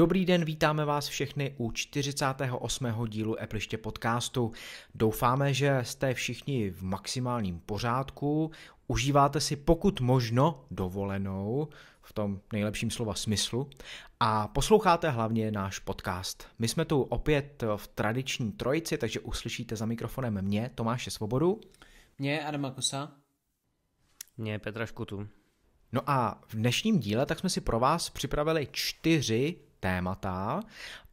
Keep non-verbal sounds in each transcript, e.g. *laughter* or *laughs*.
Dobrý den, vítáme vás všechny u 48. dílu Epliště podcastu. Doufáme, že jste všichni v maximálním pořádku, užíváte si pokud možno dovolenou, v tom nejlepším slova smyslu, a posloucháte hlavně náš podcast. My jsme tu opět v tradiční trojici, takže uslyšíte za mikrofonem mě, Tomáše Svobodu. Mě, Adama Kosa. Mě, Petra Škutu. No a v dnešním díle tak jsme si pro vás připravili čtyři témata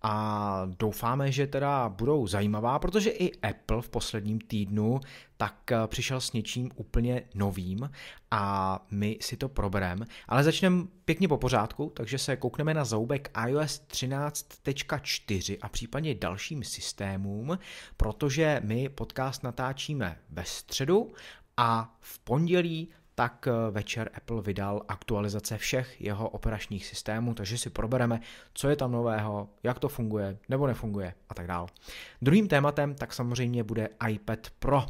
a doufáme, že teda budou zajímavá, protože i Apple v posledním týdnu tak eh, přišel s něčím úplně novým a my si to probereme, ale začneme pěkně po pořádku, takže se koukneme na zoubek iOS 13.4 a případně dalším systémům, protože my podcast natáčíme ve středu a v pondělí tak eh, večer Apple vydal aktualizace všech jeho operačních systémů, takže si probereme, co je tam nového, jak to funguje nebo nefunguje a tak dále. Druhým tématem tak samozřejmě bude iPad Pro.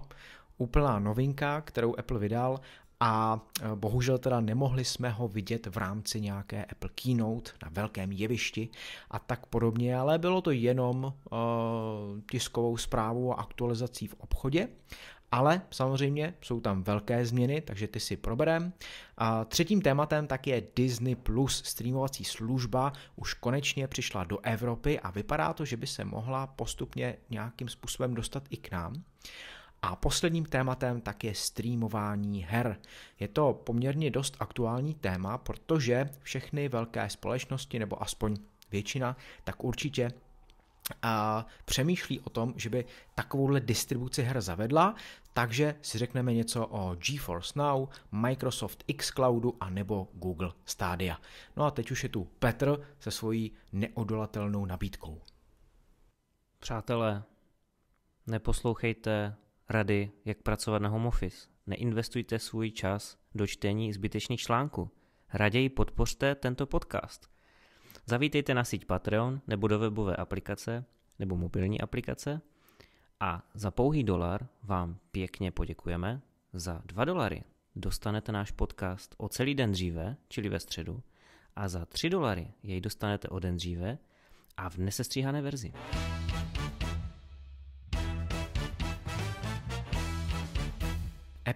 Úplná novinka, kterou Apple vydal a eh, bohužel teda nemohli jsme ho vidět v rámci nějaké Apple Keynote na velkém jevišti a tak podobně, ale bylo to jenom uh, tiskovou zprávou a aktualizací v obchodě ale samozřejmě jsou tam velké změny, takže ty si proberem. A třetím tématem tak je Disney Plus, streamovací služba už konečně přišla do Evropy a vypadá to, že by se mohla postupně nějakým způsobem dostat i k nám. A posledním tématem tak je streamování her. Je to poměrně dost aktuální téma, protože všechny velké společnosti, nebo aspoň většina, tak určitě a přemýšlí o tom, že by takovouhle distribuci her zavedla, takže si řekneme něco o GeForce Now, Microsoft xCloudu a nebo Google Stadia. No a teď už je tu Petr se svojí neodolatelnou nabídkou. Přátelé, neposlouchejte rady, jak pracovat na home office. Neinvestujte svůj čas do čtení zbytečných článků. Raději podpořte tento podcast – Zavítejte na síť Patreon nebo do webové aplikace nebo mobilní aplikace a za pouhý dolar vám pěkně poděkujeme. Za 2 dolary dostanete náš podcast o celý den dříve, čili ve středu, a za 3 dolary jej dostanete o den dříve a v nesestříhané verzi.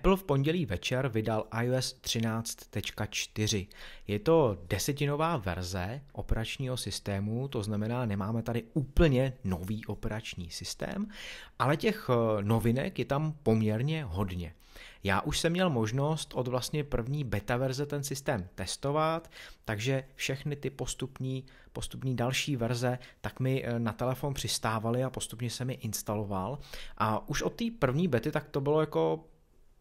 Apple v pondělí večer vydal iOS 13.4. Je to desetinová verze operačního systému, to znamená, nemáme tady úplně nový operační systém, ale těch eh, novinek je tam poměrně hodně. Já už jsem měl možnost od vlastně první beta verze ten systém testovat, takže všechny ty postupní, postupní další verze tak mi eh, na telefon přistávaly a postupně se mi instaloval. A už od té první bety tak to bylo jako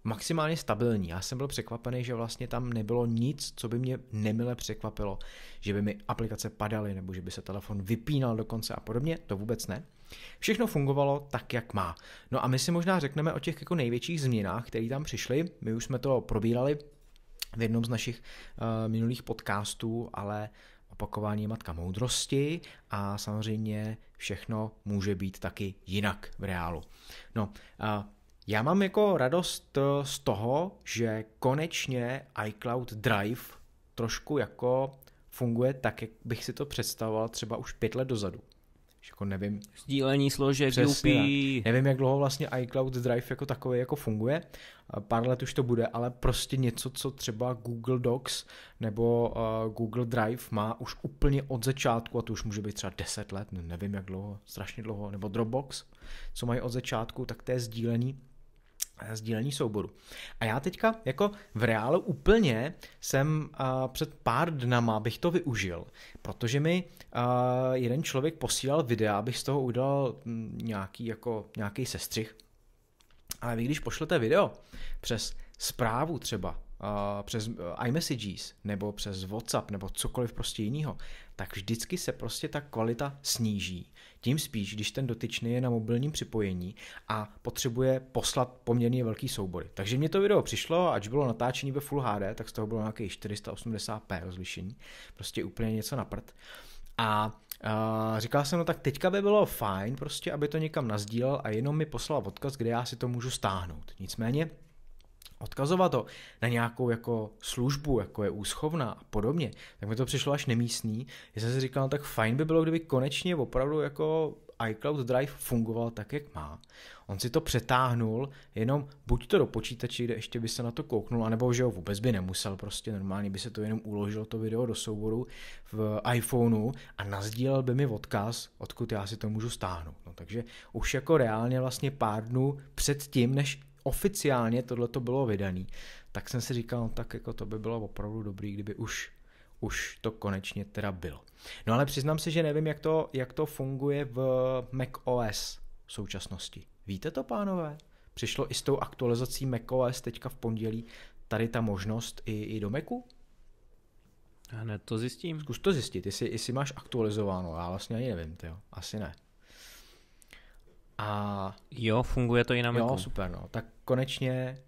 maximálně stabilní. Já jsem byl překvapený, že vlastně tam nebylo nic, co by mě nemile překvapilo, že by mi aplikace padaly nebo že by se telefon vypínal dokonce a podobně, to vůbec ne. Všechno fungovalo tak, jak má. No a my si možná řekneme o těch jako největších změnách, které tam přišly. My už jsme to probírali v jednom z našich uh, minulých podcastů, ale opakování je matka moudrosti a samozřejmě všechno může být taky jinak v reálu. No, uh, já mám jako radost eh, z toho, že konečně iCloud Drive trošku jako funguje tak, jak bych si to představoval třeba už pět let dozadu. Jako nevím. Sdílení složek, Přesně, Nevím, jak dlouho vlastně iCloud Drive jako takový jako funguje. Eh, pár let už to bude, ale prostě něco, co třeba Google Docs nebo uh, Google Drive má už úplně od začátku, a to už může být třeba 10 let, nevím jak dlouho, strašně dlouho, nebo Dropbox, co mají od začátku, tak to je sdílení Eh, sdílení souboru. A já teďka jako v reálu úplně jsem eh, před pár dnama bych to využil, protože mi eh, jeden člověk posílal videa, abych z toho udělal hm, nějaký, jako, nějaký sestřih. Ale vy když pošlete video přes zprávu třeba Eh, přes eh, iMessages nebo přes WhatsApp nebo cokoliv prostě jiného, tak vždycky se prostě ta kvalita sníží. Tím spíš, když ten dotyčný je na mobilním připojení a potřebuje poslat poměrně velký soubory. Takže mě to video přišlo, ač bylo natáčení ve Full HD, tak z toho bylo nějaké 480p rozlišení. Prostě úplně něco na prd. A Uh, říkal jsem, no tak teďka by bylo fajn prostě, aby to někam nazdílel a jenom mi poslal odkaz, kde já si to můžu stáhnout. Nicméně odkazovat to na nějakou jako službu, jako je úschovna a podobně, tak mi to přišlo až nemístný. Já jsem si říkal, no tak fajn by bylo, kdyby konečně opravdu jako iCloud Drive fungoval tak, jak má. On si to přetáhnul jenom buď to do počítače, kde ještě by se na to kouknul, anebo že ho vůbec by nemusel, prostě normálně by se to jenom uložilo to video do souboru v iPhoneu a nazdílel by mi odkaz, odkud já si to můžu stáhnout. No, takže už jako reálně vlastně pár dnů před tím, než oficiálně tohle to bylo vydané, tak jsem si říkal, no, tak jako to by bylo opravdu dobrý, kdyby už už to konečně teda bylo. No ale přiznám se, že nevím, jak to, jak to funguje v macOS v současnosti. Víte to, pánové? Přišlo i s tou aktualizací macOS teďka v pondělí tady ta možnost i, i do Macu? Hned to zjistím. Zkus to zjistit, jestli, jestli máš aktualizováno, já vlastně ani nevím, tyjo. asi ne. A jo, funguje to i na Macu. Jo, super, no. Tak konečně,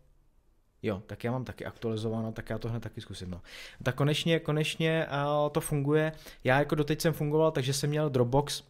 jo, tak já mám taky aktualizováno, tak já to hned taky zkusím, no. Tak konečně, konečně uh, to funguje. Já jako doteď jsem fungoval, takže jsem měl Dropbox,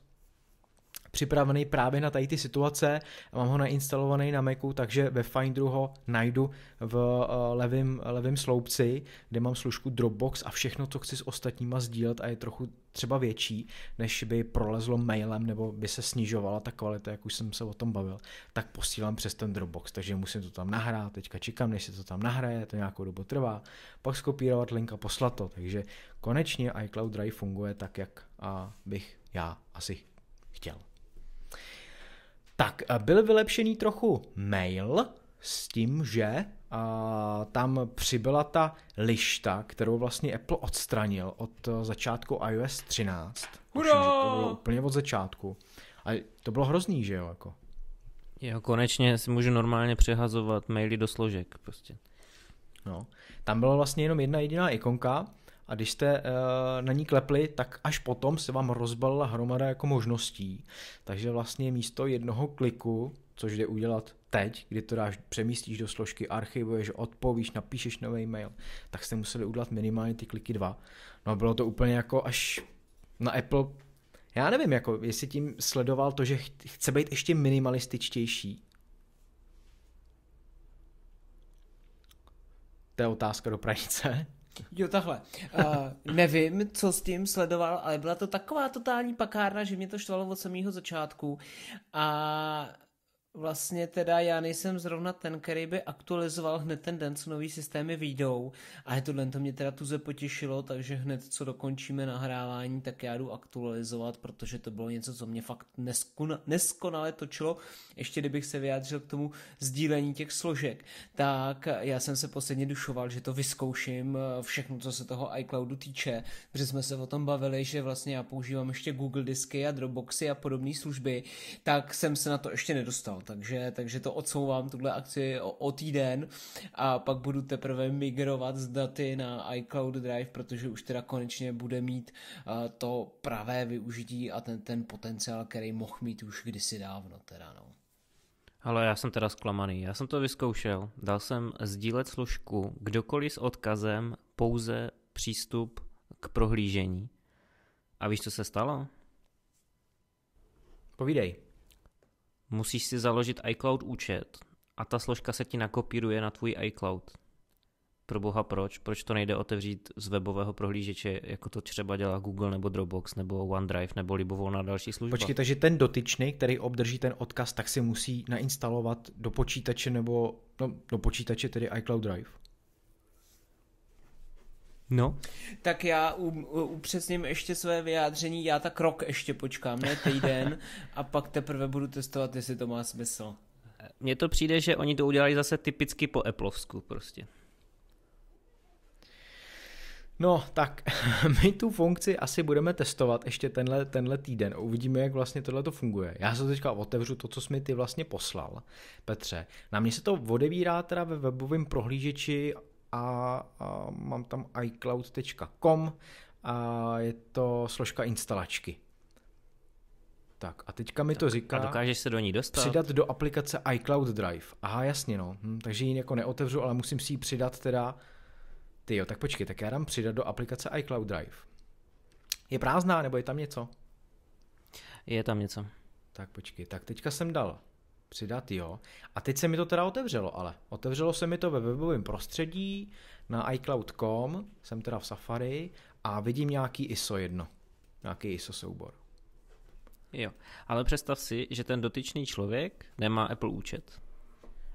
připravený právě na tady ty situace. Mám ho nainstalovaný na Macu, takže ve Finderu ho najdu v eh, levém, levém sloupci, kde mám služku Dropbox a všechno, co chci s ostatníma sdílet a je trochu třeba větší, než by prolezlo mailem nebo by se snižovala ta kvalita, jak už jsem se o tom bavil, tak posílám přes ten Dropbox, takže musím to tam nahrát, teďka čekám, než se to tam nahraje, to nějakou dobu trvá, pak skopírovat link a poslat to, takže konečně iCloud Drive funguje tak, jak a bych já asi chtěl. Tak byl vylepšený trochu mail s tím, že a tam přibyla ta lišta, kterou vlastně Apple odstranil od eh, začátku iOS 13. Hurá! To bylo úplně od začátku. A to bylo hrozný, že jo? Jako. Jo, konečně si můžu normálně přehazovat maily do složek prostě. No, tam byla vlastně jenom jedna jediná ikonka a když jste eh, na ní klepli, tak až potom se vám rozbalila hromada jako možností. Takže vlastně místo jednoho kliku, což jde udělat teď, kdy to dáš, přemístíš do složky, archivuješ, odpovíš, napíšeš nový mail, tak jste museli udělat minimálně ty kliky dva. No a bylo to úplně jako až na Apple já nevím, jako, jestli tím sledoval to, že chce být ještě minimalističtější. To je otázka do pranice. Jo, takhle. Uh, nevím, co s tím sledoval, ale byla to taková totální pakárna, že mě to štvalo od samého začátku. A Vlastně teda já nejsem zrovna ten, který by aktualizoval hned ten den, co nový systémy výjdou. A tohle to mě teda tuze potěšilo, takže hned co dokončíme nahrávání, tak já jdu aktualizovat, protože to bylo něco, co mě fakt neskona, neskonale točilo. Ještě kdybych se vyjádřil k tomu sdílení těch složek, tak já jsem se posledně dušoval, že to vyzkouším eh, všechno, co se toho iCloudu týče, protože jsme se o tom bavili, že vlastně já používám ještě Google disky a Dropboxy a podobné služby, tak jsem se na to ještě nedostal takže, takže to odsouvám, tuhle akci o, o týden a pak budu teprve migrovat z daty na iCloud Drive, protože už teda konečně bude mít uh, to pravé využití a ten, ten potenciál, který mohl mít už kdysi dávno teda, no. Ale já jsem teda zklamaný. Já jsem to vyzkoušel. Dal jsem sdílet složku kdokoliv s odkazem pouze přístup k prohlížení. A víš, co se stalo? Povídej musíš si založit iCloud účet a ta složka se ti nakopíruje na tvůj iCloud. Pro boha proč? Proč to nejde otevřít z webového prohlížeče, jako to třeba dělá Google nebo Dropbox nebo OneDrive nebo libovolná další služba? Počkej, takže ten dotyčný, který obdrží ten odkaz, tak si musí nainstalovat do počítače nebo no, do počítače tedy iCloud Drive. No. Tak já upřesním ještě své vyjádření, já tak rok ještě počkám, ne týden, a pak teprve budu testovat, jestli to má smysl. Mně to přijde, že oni to udělali zase typicky po Appleovsku prostě. No, tak *laughs* my tu funkci asi budeme testovat ještě tenhle, tenhle týden. Uvidíme, jak vlastně tohle to funguje. Já se teďka otevřu to, co jsi mi ty vlastně poslal, Petře. Na mě se to odevírá teda ve webovém prohlížeči a, a mám tam iCloud.com a je to složka instalačky. Tak a teďka mi tak to říká... A dokážeš se do ní dostat? Přidat do aplikace iCloud Drive. Aha, jasně no. Hm, takže ji jako neotevřu, ale musím si ji přidat teda... Ty jo, tak počkej, tak já dám přidat do aplikace iCloud Drive. Je prázdná, nebo je tam něco? Je tam něco. Tak počkej, tak teďka jsem dal Přidat, jo. A teď se mi to teda otevřelo, ale otevřelo se mi to ve webovém prostředí, na iCloud.com, jsem teda v Safari a vidím nějaký ISO jedno, nějaký ISO soubor. Jo, ale představ si, že ten dotyčný člověk nemá Apple účet.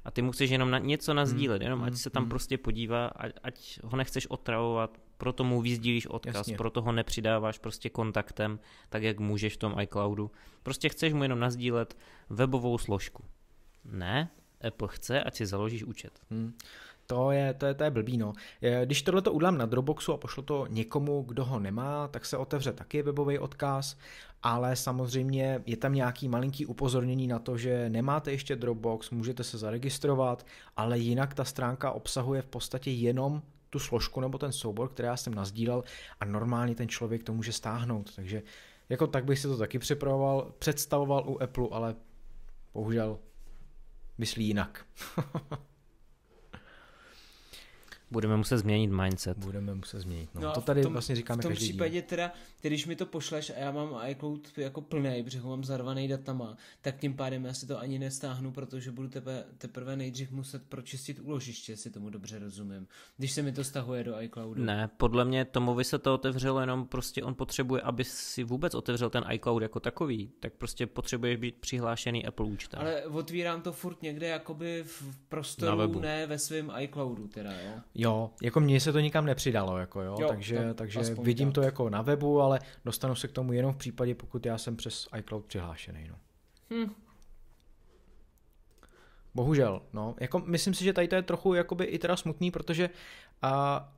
A ty mu chceš jenom na, něco nazdílet, hmm. jenom ať se tam hmm. prostě podívá, ať, ať ho nechceš otravovat proto mu vyzdílíš odkaz, Jasně. proto ho nepřidáváš prostě kontaktem, tak jak můžeš v tom iCloudu. Prostě chceš mu jenom nazdílet webovou složku. Ne, Apple chce, ať si založíš účet. Hmm. To je, to je, to je blbý, no. Když tohle to udělám na Dropboxu a pošlo to někomu, kdo ho nemá, tak se otevře taky webový odkaz, ale samozřejmě je tam nějaký malinký upozornění na to, že nemáte ještě Dropbox, můžete se zaregistrovat, ale jinak ta stránka obsahuje v podstatě jenom tu složku nebo ten soubor, který já jsem nazdílel a normálně ten člověk to může stáhnout. Takže jako tak bych si to taky připravoval, představoval u Apple, ale bohužel myslí jinak. *laughs* Budeme muset změnit mindset. Budeme muset změnit. No, no to tady tom, vlastně říkáme každý V tom každý případě díl. teda, když mi to pošleš a já mám iCloud jako plný, protože ho mám zarvaný datama, tak tím pádem já si to ani nestáhnu, protože budu tebe, teprve nejdřív muset pročistit úložiště, si tomu dobře rozumím. Když se mi to stahuje do iCloudu. Ne, podle mě by se to otevřelo jenom prostě on potřebuje, aby si vůbec otevřel ten iCloud jako takový, tak prostě potřebuje být přihlášený Apple účtem. Ale otvírám to furt někde jakoby v prostoru, ne ve svém iCloudu teda, jo? Jo, jako mně se to nikam nepřidalo, jako jo, jo takže, tak, takže vidím tak. to jako na webu, ale dostanu se k tomu jenom v případě, pokud já jsem přes iCloud přihlášený, no. Hm. Bohužel, no, jako myslím si, že tady to je trochu jakoby i teda smutný, protože uh,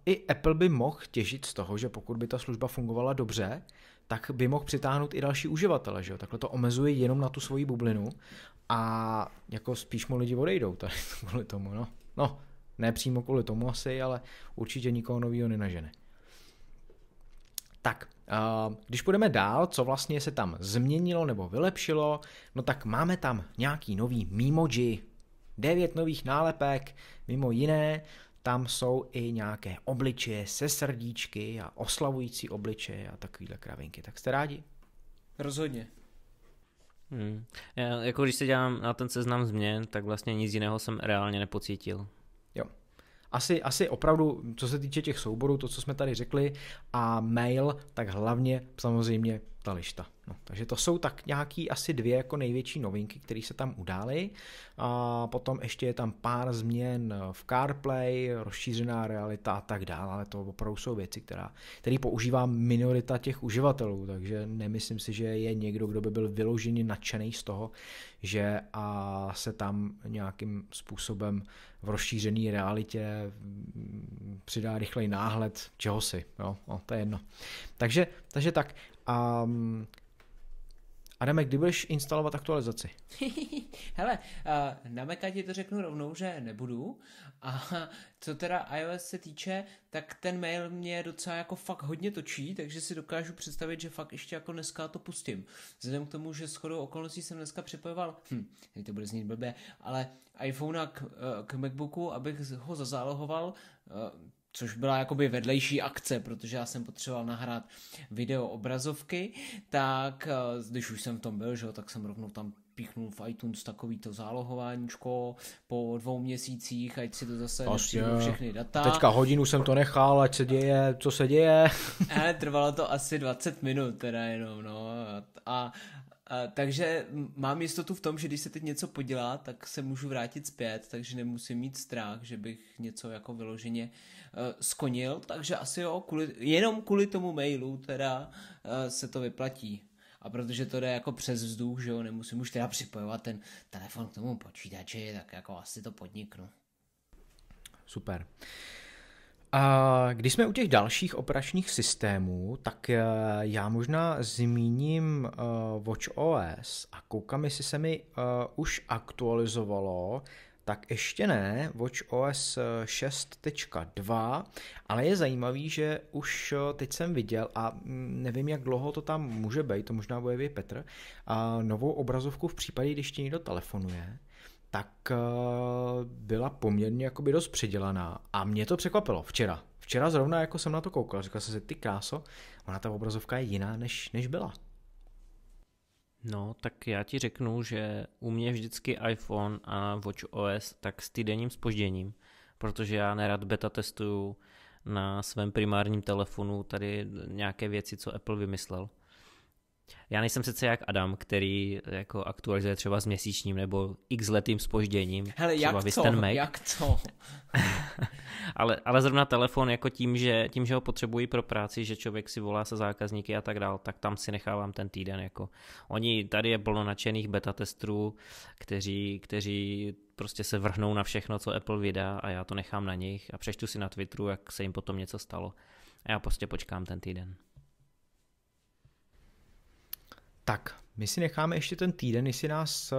i Apple by mohl těžit z toho, že pokud by ta služba fungovala dobře, tak by mohl přitáhnout i další uživatele, že jo, takhle to omezuje jenom na tu svoji bublinu a jako spíš mu lidi odejdou tady *laughs* kvůli tomu, no, no, ne přímo kvůli tomu asi, ale určitě nikoho nového nenažene. Tak, když půjdeme dál, co vlastně se tam změnilo nebo vylepšilo, no tak máme tam nějaký nový Mimoji, devět nových nálepek, mimo jiné tam jsou i nějaké obličeje se srdíčky a oslavující obličeje a takovýhle kravinky. Tak jste rádi? Rozhodně. Hmm. Já, jako když se dělám na ten seznam změn, tak vlastně nic jiného jsem reálně nepocítil. Jo. Asi, asi opravdu, co se týče těch souborů, to, co jsme tady řekli, a mail, tak hlavně samozřejmě ta lišta. No, takže to jsou tak nějaký asi dvě jako největší novinky, které se tam udály. A potom ještě je tam pár změn v CarPlay, rozšířená realita a tak dále, ale to opravdu jsou věci, která, které používá minorita těch uživatelů, takže nemyslím si, že je někdo, kdo by byl vyloženě nadšený z toho, že a se tam nějakým způsobem v rozšířené realitě mm, přidá rychlej náhled si, Jo? O, no, to je jedno. Takže, takže tak. a mm, Adame, kdy budeš instalovat aktualizaci? *laughs* Hele, eh, na Maca ti to řeknu rovnou, že nebudu. A *laughs* co teda iOS se týče, tak ten mail mě docela jako fakt hodně točí, takže si dokážu představit, že fakt ještě jako dneska to pustím. Vzhledem k tomu, že shodou okolností jsem dneska připojoval, hm, teď to bude znít blbě, ale iPhone k, eh, k MacBooku, abych ho zazálohoval, eh, což byla jakoby vedlejší akce, protože já jsem potřeboval nahrát video obrazovky, tak eh, když už jsem v tom byl, že, tak jsem rovnou tam píchnul v iTunes takovýto zálohováníčko po dvou měsících, ať si to zase prostě nepřijdu všechny data. Teďka hodinu jsem to nechal, ať se děje, co se děje. Eh, trvalo to asi 20 minut teda jenom, no. A, a, takže mám jistotu v tom, že když se teď něco podělá, tak se můžu vrátit zpět, takže nemusím mít strach, že bych něco jako vyloženě uh, skonil, takže asi jo, kvůli, jenom kvůli tomu mailu teda uh, se to vyplatí. A protože to jde jako přes vzduch, že jo, nemusím už teda připojovat ten telefon k tomu počítači, tak jako asi to podniknu. Super. Uh, a když jsme u těch dalších operačních systémů, tak eh, já možná zmíním eh, WatchOS a koukám, jestli se mi eh, už aktualizovalo, tak ještě ne, WatchOS 6.2, ale je zajímavý, že už teď jsem viděl a mm, nevím, jak dlouho to tam může být, to možná bude vědět Petr, novou obrazovku v případě, když ti někdo telefonuje tak eh, byla poměrně jakoby dost předělaná a mě to překvapilo včera. Včera zrovna jako jsem na to koukal, říkal jsem si, ty káso, ona ta obrazovka je jiná než, než byla. No, tak já ti řeknu, že u mě vždycky iPhone a Watch OS tak s týdenním spožděním, protože já nerad beta testuju na svém primárním telefonu tady nějaké věci, co Apple vymyslel. Já nejsem sice jak Adam, který jako aktualizuje třeba s měsíčním nebo x letým spožděním. Hele, třeba jak co? Ten Mac. Jak to? *laughs* ale, ale zrovna telefon jako tím že, tím, že ho potřebuji pro práci, že člověk si volá se zákazníky a tak dál, tak tam si nechávám ten týden. Jako. Oni, tady je plno nadšených beta testrů, kteří, kteří prostě se vrhnou na všechno, co Apple vydá a já to nechám na nich a přečtu si na Twitteru, jak se jim potom něco stalo. A já prostě počkám ten týden. Tak, my si necháme ještě ten týden, jestli nás eh,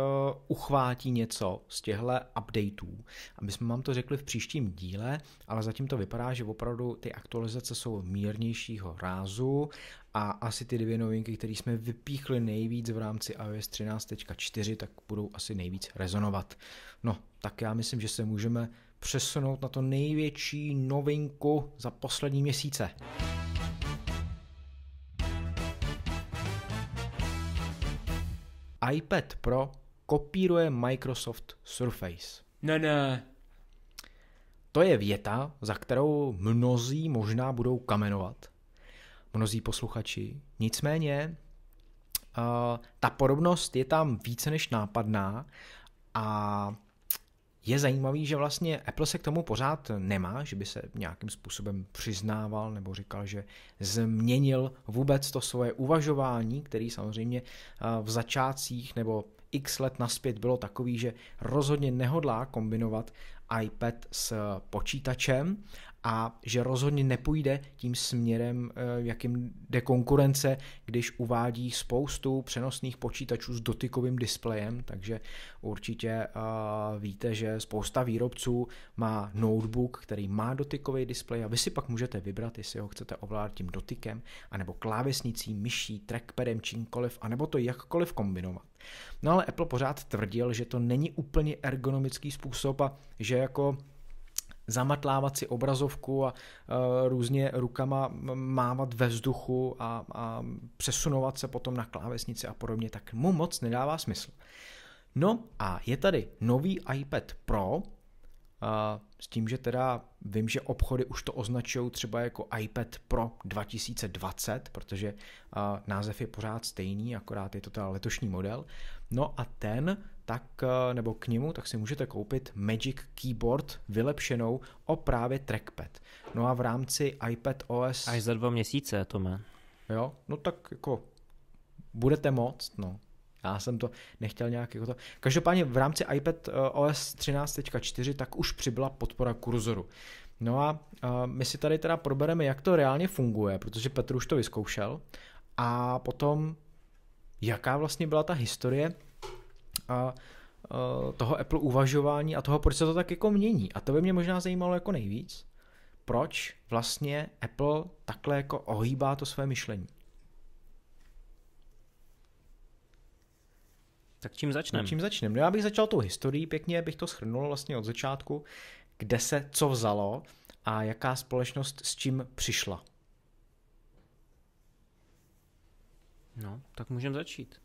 uchvátí něco z těchto updateů. Aby jsme vám to řekli v příštím díle, ale zatím to vypadá, že opravdu ty aktualizace jsou mírnějšího rázu a asi ty dvě novinky, které jsme vypíchli nejvíc v rámci iOS 13.4, tak budou asi nejvíc rezonovat. No, tak já myslím, že se můžeme přesunout na to největší novinku za poslední měsíce. iPad Pro kopíruje Microsoft Surface. Ne, ne. To je věta, za kterou mnozí možná budou kamenovat. Mnozí posluchači. Nicméně uh, ta podobnost je tam více než nápadná a je zajímavý, že vlastně Apple se k tomu pořád nemá, že by se nějakým způsobem přiznával nebo říkal, že změnil vůbec to svoje uvažování, který samozřejmě eh, v začátcích nebo x let naspět bylo takový, že rozhodně nehodlá kombinovat iPad s počítačem a že rozhodně nepůjde tím směrem, eh, jakým jde konkurence, když uvádí spoustu přenosných počítačů s dotykovým displejem, takže určitě eh, víte, že spousta výrobců má notebook, který má dotykový displej a vy si pak můžete vybrat, jestli ho chcete ovládat tím dotykem, anebo klávesnicí, myší, trackpadem, čímkoliv, anebo to jakkoliv kombinovat. No ale Apple pořád tvrdil, že to není úplně ergonomický způsob a že jako zamatlávat si obrazovku a uh, různě rukama mávat ve vzduchu a, a přesunovat se potom na klávesnici a podobně, tak mu moc nedává smysl. No a je tady nový iPad Pro, uh, s tím, že teda vím, že obchody už to označují třeba jako iPad Pro 2020, protože uh, název je pořád stejný, akorát je to teda letošní model. No a ten tak, eh, nebo k němu, tak si můžete koupit Magic Keyboard vylepšenou o právě trackpad. No a v rámci iPad OS... Až za dva měsíce, Tome. Jo, no tak jako budete moc. no. Já jsem to nechtěl nějak jako to. Každopádně v rámci iPad eh, OS 13.4 tak už přibyla podpora kurzoru. No a eh, my si tady teda probereme, jak to reálně funguje, protože Petr už to vyzkoušel. A potom, jaká vlastně byla ta historie a e, toho Apple uvažování a toho, proč se to tak jako mění. A to by mě možná zajímalo jako nejvíc. Proč vlastně Apple takhle jako ohýbá to své myšlení? Tak čím začneme? No, čím začneme? No já bych začal tou historií, pěkně bych to shrnul vlastně od začátku, kde se co vzalo a jaká společnost s čím přišla. No, tak můžeme začít.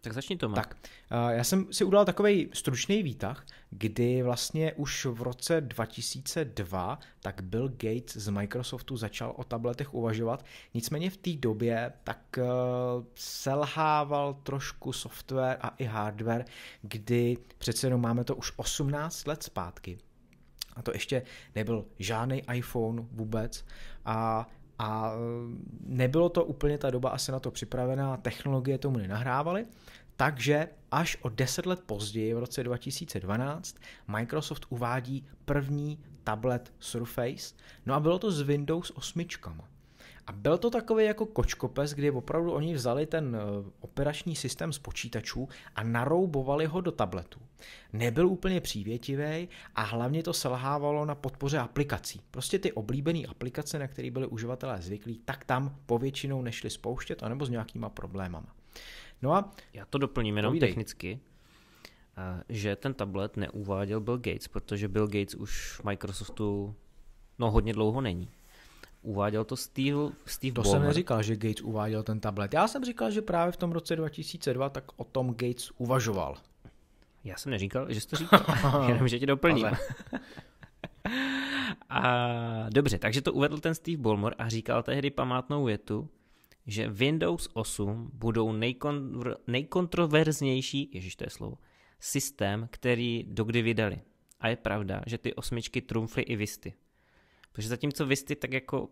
Tak začni to. Tak, eh, já jsem si udělal takový stručný výtah, kdy vlastně už v roce 2002 tak Bill Gates z Microsoftu začal o tabletech uvažovat, nicméně v té době tak eh, selhával trošku software a i hardware, kdy přece jenom máme to už 18 let zpátky. A to ještě nebyl žádný iPhone vůbec. A a e, nebylo to úplně ta doba asi na to připravená, technologie tomu nenahrávaly, takže až o 10 let později, v roce 2012, Microsoft uvádí první tablet Surface, no a bylo to s Windows 8. A byl to takový jako kočkopes, kdy opravdu oni vzali ten eh, operační systém z počítačů a naroubovali ho do tabletu. Nebyl úplně přívětivý a hlavně to selhávalo na podpoře aplikací. Prostě ty oblíbené aplikace, na které byli uživatelé zvyklí, tak tam povětšinou nešli spouštět anebo s nějakýma problémama. No a Já to doplním jenom povídej. technicky eh, že ten tablet neuváděl Bill Gates, protože Bill Gates už v Microsoftu no hodně dlouho není. Uváděl to Steve, Steve To Ballmer. jsem neříkal, že Gates uváděl ten tablet. Já jsem říkal, že právě v tom roce 2002 tak o tom Gates uvažoval. Já jsem neříkal, že jsi to říkal, *laughs* jenom že tě doplním. Ale... *laughs* a, dobře, takže to uvedl ten Steve Ballmer a říkal tehdy památnou větu, že Windows 8 budou nejkon, nejkontroverznější, ježiš to je slovo, systém, který dokdy vydali. A je pravda, že ty osmičky trumfly i Visty. Takže zatímco vy jste tak jako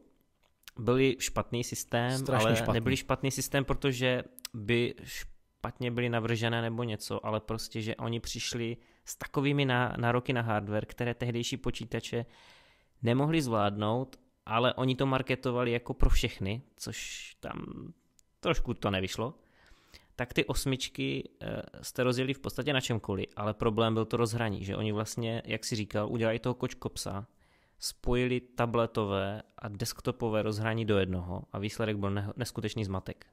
byli špatný systém, Strašně ale špatný. nebyli špatný systém, protože by špatně byly navržené nebo něco, ale prostě, že oni přišli s takovými nároky na, na hardware, které tehdejší počítače nemohli zvládnout, ale oni to marketovali jako pro všechny, což tam trošku to nevyšlo. Tak ty osmičky eh, jste rozjeli v podstatě na čemkoliv, ale problém byl to rozhraní, že oni vlastně, jak si říkal, udělají toho kočkopsa, spojili tabletové a desktopové rozhraní do jednoho a výsledek byl neskutečný zmatek.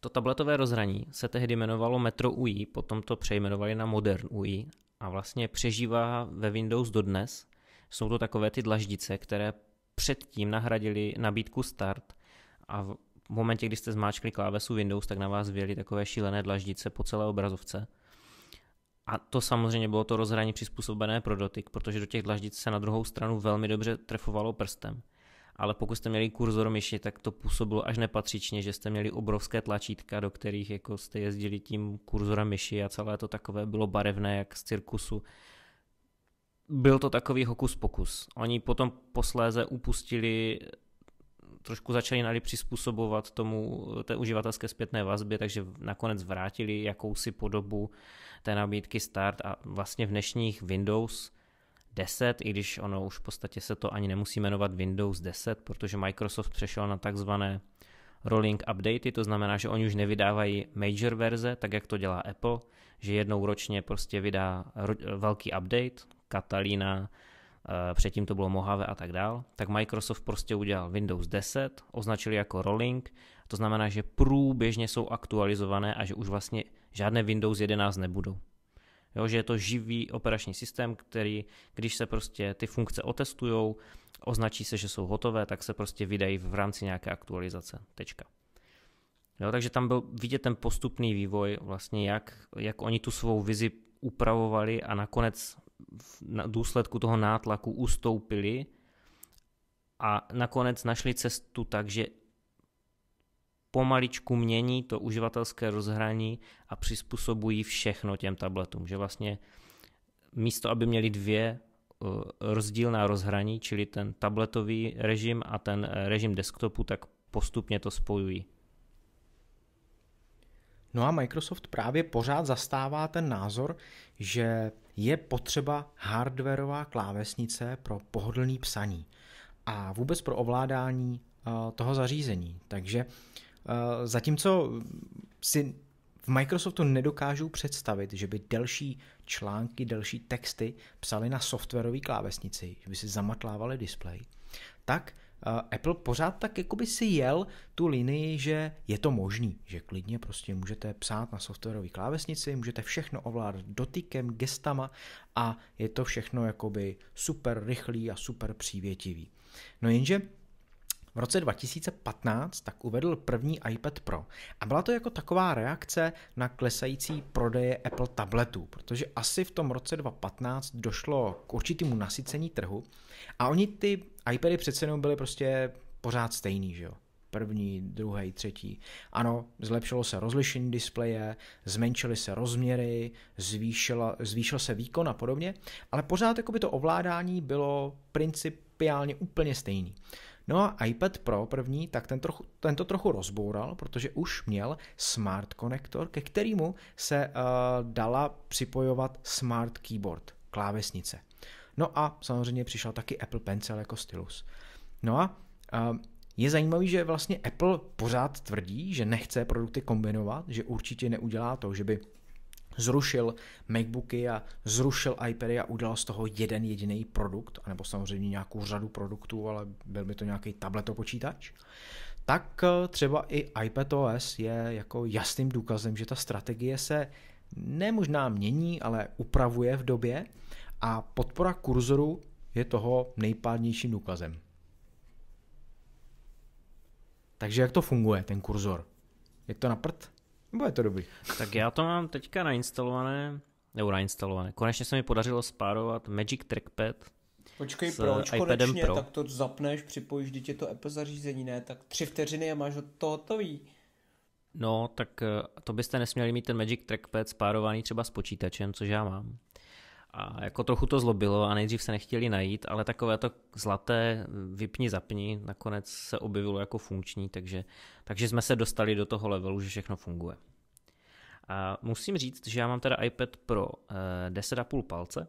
To tabletové rozhraní se tehdy jmenovalo Metro UI, potom to přejmenovali na Modern UI a vlastně přežívá ve Windows dodnes. Jsou to takové ty dlaždice, které předtím nahradili nabídku Start a v momentě, kdy jste zmáčkli klávesu Windows, tak na vás vyjeli takové šílené dlaždice po celé obrazovce – a to samozřejmě bylo to rozhraní přizpůsobené pro dotyk, protože do těch dlaždic se na druhou stranu velmi dobře trefovalo prstem. Ale pokud jste měli kurzor myši, tak to působilo až nepatřičně, že jste měli obrovské tlačítka, do kterých jako jste jezdili tím kurzorem myši a celé to takové bylo barevné, jak z cirkusu. Byl to takový hokus pokus. Oni potom posléze upustili trošku začali nali přizpůsobovat tomu eh, té uživatelské zpětné vazbě, takže nakonec vrátili jakousi podobu té nabídky start a vlastně v dnešních Windows 10, i když ono už v podstatě se to ani nemusí jmenovat Windows 10, protože Microsoft přešel na takzvané rolling updaty, to znamená, že oni už nevydávají major verze, tak jak to dělá Apple, že jednou ročně prostě vydá velký update, Catalina, Eh, předtím to bylo Mojave a tak dál, tak Microsoft prostě udělal Windows 10, označili jako rolling, to znamená, že průběžně jsou aktualizované a že už vlastně žádné Windows 11 nebudou. Jo, že je to živý operační systém, který, když se prostě ty funkce otestujou, označí se, že jsou hotové, tak se prostě vydají v rámci nějaké aktualizace. Tečka. Jo, takže tam byl vidět ten postupný vývoj, vlastně jak, jak oni tu svou vizi upravovali a nakonec v důsledku toho nátlaku ustoupili a nakonec našli cestu tak, že pomaličku mění to uživatelské rozhraní a přizpůsobují všechno těm tabletům. Že vlastně místo, aby měli dvě eh, rozdílná rozhraní, čili ten tabletový režim a ten eh, režim desktopu, tak postupně to spojují. No a Microsoft právě pořád zastává ten názor, že je potřeba hardwareová klávesnice pro pohodlný psaní a vůbec pro ovládání eh, toho zařízení. Takže eh, zatímco si v Microsoftu nedokážou představit, že by delší články, delší texty psali na softwarové klávesnici, že by si zamatlávali displej, tak Eh, Apple pořád tak jakoby si jel tu linii, že je to možný, že klidně prostě můžete psát na softwarové klávesnici, můžete všechno ovládat dotykem, gestama a je to všechno jakoby super rychlý a super přívětivý. No jenže v roce 2015 tak uvedl první iPad Pro a byla to jako taková reakce na klesající prodeje Apple tabletů, protože asi v tom roce 2015 došlo k určitému nasycení trhu a oni ty iPady přece jenom byly prostě pořád stejný, že jo? první, druhý, třetí. Ano, zlepšilo se rozlišení displeje, zmenšily se rozměry, zvýšila, zvýšil se výkon a podobně, ale pořád jako by to ovládání bylo principiálně úplně stejný. No a iPad Pro první, tak ten, trochu, tento to trochu rozboural, protože už měl smart konektor, ke kterému se uh, dala připojovat smart keyboard, klávesnice. No a samozřejmě přišel taky Apple Pencil jako stylus. No a uh, je zajímavý, že vlastně Apple pořád tvrdí, že nechce produkty kombinovat, že určitě neudělá to, že by zrušil MacBooky a zrušil iPady a udělal z toho jeden jediný produkt, anebo samozřejmě nějakou řadu produktů, ale byl by to nějaký tabletopočítač, tak eh, třeba i iPadOS je jako jasným důkazem, že ta strategie se nemožná mění, ale upravuje v době a podpora kurzoru je toho nejpádnějším důkazem. Takže jak to funguje, ten kurzor? Je to na prd? Bude to dobrý. Tak já to mám teďka nainstalované, nebo nainstalované. Konečně se mi podařilo spárovat Magic Trackpad Počkej, s proč eh, iPadem konečně, Pro. tak to zapneš, připojíš dítě to Apple zařízení, ne? Tak tři vteřiny a máš to hotový. No, tak eh, to byste nesměli mít ten Magic Trackpad spárovaný třeba s počítačem, což já mám. A jako trochu to zlobilo a nejdřív se nechtěli najít, ale takové to zlaté eh, vypni zapni nakonec se objevilo jako funkční, takže, takže jsme se dostali do toho levelu, že všechno funguje. A musím říct, že já mám teda iPad Pro 10,5 eh, palce,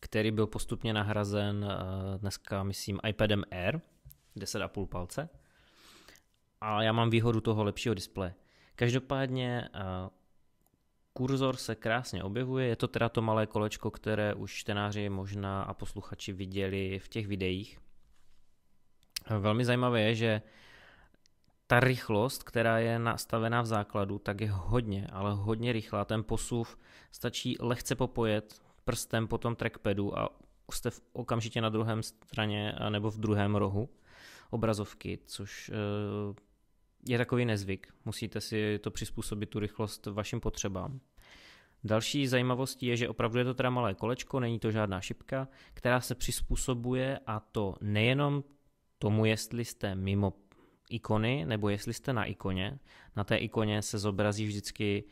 který byl postupně nahrazen eh, dneska, myslím, iPadem Air 10,5 palce. A já mám výhodu toho lepšího displeje. Každopádně kurzor se krásně objevuje, je to teda to malé kolečko, které už čtenáři možná a posluchači viděli v těch videích. Velmi zajímavé je, že ta rychlost, která je nastavená v základu, tak je hodně, ale hodně rychlá. Ten posuv stačí lehce popojet prstem po tom trackpadu a jste v okamžitě na druhém straně eh, nebo v druhém rohu obrazovky, což eh, je takový nezvyk. Musíte si to přizpůsobit tu rychlost vašim potřebám. Další zajímavostí je, že opravdu je to teda malé kolečko, není to žádná šipka, která se přizpůsobuje a to nejenom tomu, jestli jste mimo ikony, nebo jestli jste na ikoně. Na té ikoně se zobrazí vždycky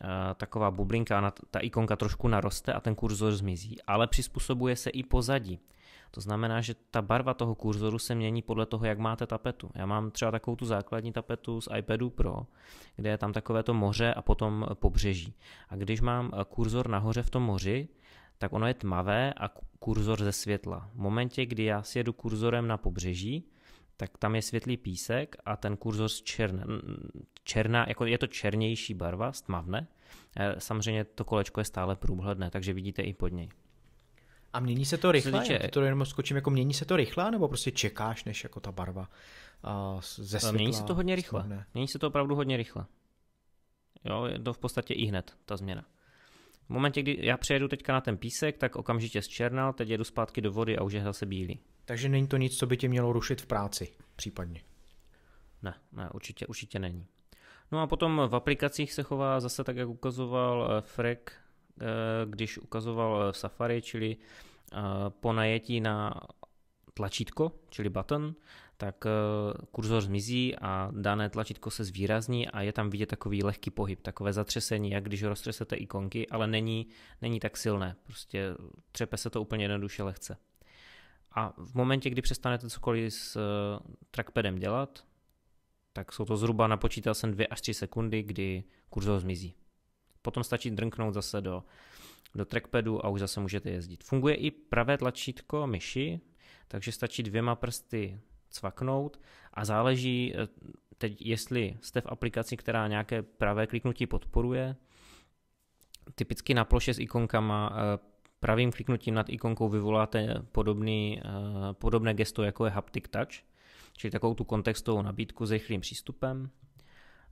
Eh, taková bublinka, ta ikonka trošku naroste a ten kurzor zmizí, ale přizpůsobuje se i pozadí. To znamená, že ta barva toho kurzoru se mění podle toho, jak máte tapetu. Já mám třeba takovou tu základní tapetu z iPadu Pro, kde je tam takové to moře a potom pobřeží. A když mám eh, kurzor nahoře v tom moři, tak ono je tmavé a kurzor ze světla. V momentě, kdy já sjedu kurzorem na pobřeží, tak tam je světlý písek a ten kurzor z černá, černá jako je to černější barva, stmavne. Eh, samozřejmě to kolečko je stále průhledné, takže vidíte i pod něj. A mění se to rychle? Týče... To jenom skočím, jako mění se to rychle, nebo prostě čekáš, než jako ta barva uh, ze světla? Eh, mění se to hodně rychle. Stmavne. Mění se to opravdu hodně rychle. Jo, je to v podstatě i hned, ta změna. V momentě, kdy já přejedu teďka na ten písek, tak okamžitě zčernal, teď jedu zpátky do vody a už je zase bílý. Takže není to nic, co by tě mělo rušit v práci, případně? Ne, ne, určitě, určitě není. No a potom v aplikacích se chová zase tak, jak ukazoval eh, Frek, eh, když ukazoval eh, Safari, čili po najetí na tlačítko, čili button, tak eh, kurzor zmizí a dané tlačítko se zvýrazní a je tam vidět takový lehký pohyb, takové zatřesení, jak když roztřesete ikonky, ale není, není tak silné, prostě třepe se to úplně jednoduše lehce. A v momentě, kdy přestanete cokoliv s eh, trackpadem dělat, tak jsou to zhruba, napočítal jsem 2 až 3 sekundy, kdy kurzor zmizí. Potom stačí drnknout zase do, do trackpadu a už zase můžete jezdit. Funguje i pravé tlačítko myši, takže stačí dvěma prsty cvaknout a záleží eh, teď, jestli jste v aplikaci, která nějaké pravé kliknutí podporuje. Typicky na ploše s ikonkama eh, pravým kliknutím nad ikonkou vyvoláte podobný, eh, podobné gesto, jako je Haptic Touch, čili takovou tu kontextovou nabídku s rychlým přístupem.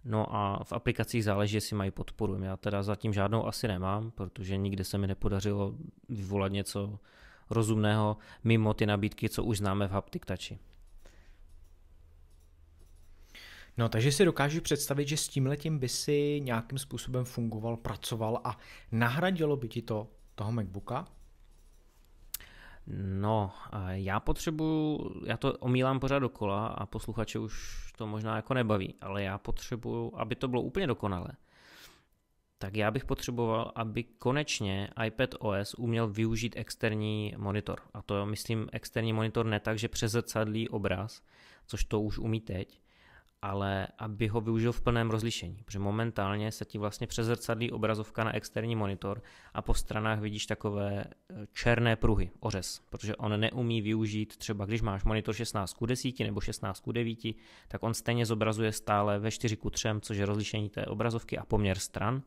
No a v aplikacích záleží, jestli mají podporu. Já teda zatím žádnou asi nemám, protože nikde se mi nepodařilo vyvolat něco rozumného mimo ty nabídky, co už známe v Haptic Touchi. No, takže si dokážu představit, že s letím by si nějakým způsobem fungoval, pracoval a nahradilo by ti to toho MacBooka? No, já potřebuju, já to omílám pořád dokola a posluchače už to možná jako nebaví, ale já potřebuju, aby to bylo úplně dokonalé. Tak já bych potřeboval, aby konečně iPad OS uměl využít externí monitor. A to myslím externí monitor ne tak, že přezrcadlí obraz, což to už umí teď, ale aby ho využil v plném rozlišení, protože momentálně se ti vlastně přezrcadlí obrazovka na externí monitor a po stranách vidíš takové eh, černé pruhy, ořez, protože on neumí využít třeba, když máš monitor 16 k 10 nebo 16 k 9, tak on stejně zobrazuje stále ve 4 k 3, což je rozlišení té obrazovky a poměr stran,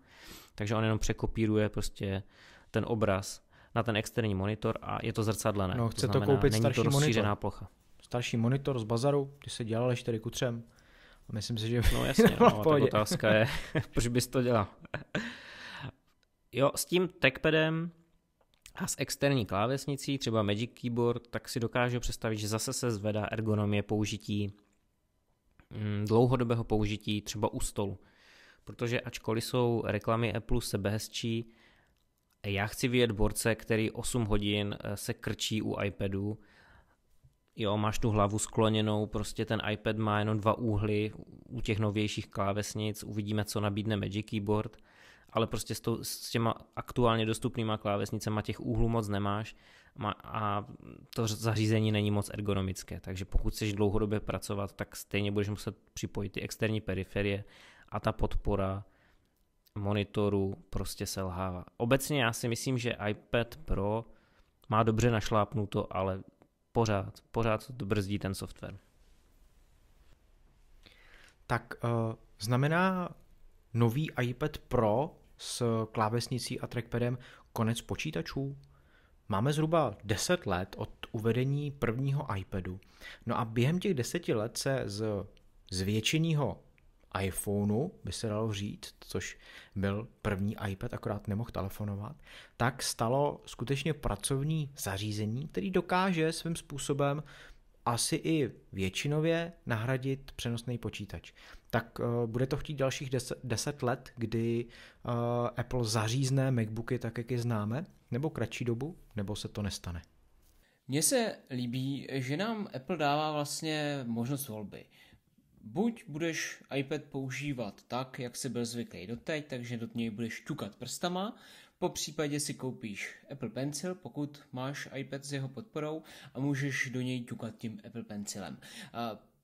takže on jenom překopíruje prostě ten obraz na ten externí monitor a je to zrcadlené. No, chce to, znamená, to koupit není starší to rozšířená monitor. plocha. Starší monitor z bazaru, ty se dělali 4 k 3, Myslím si, že by No jasně, no, tak otázka je, *laughs* proč bys to dělal? jo, s tím trackpadem a s externí klávesnicí, třeba Magic Keyboard, tak si dokážu představit, že zase se zvedá ergonomie použití, mm, dlouhodobého použití třeba u stolu. Protože ačkoliv jsou reklamy Apple sebehezčí, já chci vidět borce, který 8 hodin eh, se krčí u iPadu, jo, máš tu hlavu skloněnou, prostě ten iPad má jenom dva úhly u těch novějších klávesnic, uvidíme, co nabídne Magic Keyboard, ale prostě s, to, s těma aktuálně dostupnýma klávesnicema těch úhlů moc nemáš a to zařízení není moc ergonomické, takže pokud chceš dlouhodobě pracovat, tak stejně budeš muset připojit ty externí periferie a ta podpora monitoru prostě selhává. Obecně já si myslím, že iPad Pro má dobře našlápnuto, ale Pořád, pořád to brzdí ten software. Tak uh, znamená nový iPad Pro s klávesnicí a trackpadem konec počítačů? Máme zhruba 10 let od uvedení prvního iPadu. No a během těch deseti let se z zvětšeného iPhoneu, by se dalo říct, což byl první iPad, akorát nemohl telefonovat, tak stalo skutečně pracovní zařízení, který dokáže svým způsobem asi i většinově nahradit přenosný počítač. Tak uh, bude to chtít dalších 10 let, kdy uh, Apple zařízne MacBooky tak, jak je známe, nebo kratší dobu, nebo se to nestane. Mně se líbí, že nám Apple dává vlastně možnost volby. Buď budeš iPad používat tak, jak si byl zvyklý doteď, takže do něj budeš ťukat prstama, po případě si koupíš Apple Pencil, pokud máš iPad s jeho podporou a můžeš do něj ťukat tím Apple Pencilem.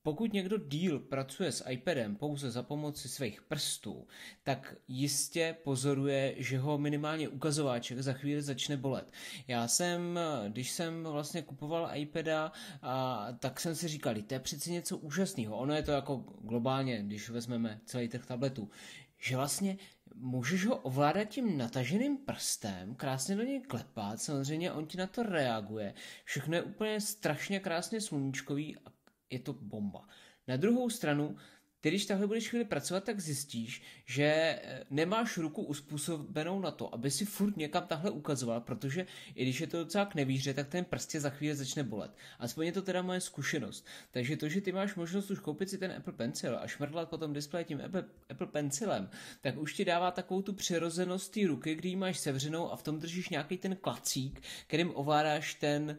Pokud někdo díl pracuje s iPadem pouze za pomoci svých prstů, tak jistě pozoruje, že ho minimálně ukazováček za chvíli začne bolet. Já jsem, když jsem vlastně kupoval iPada, a, tak jsem si říkal, to je přeci něco úžasného. Ono je to jako globálně, když vezmeme celý trh tabletů, že vlastně můžeš ho ovládat tím nataženým prstem, krásně do něj klepat, samozřejmě on ti na to reaguje, všechno je úplně strašně krásně sluníčkový a je to bomba. Na druhou stranu, ty když takhle budeš chvíli pracovat, tak zjistíš, že e, nemáš ruku uspůsobenou na to, aby si furt někam takhle ukazoval, protože i když je to docela k nevíře, tak ten prstě za chvíli začne bolet. Aspoň je to teda moje zkušenost. Takže to, že ty máš možnost už koupit si ten Apple Pencil a šmrdlat potom displej tím Apple, Apple Pencilem, tak už ti dává takovou tu přirozenost té ruky, kdy ji máš sevřenou a v tom držíš nějaký ten klacík, kterým ovládáš ten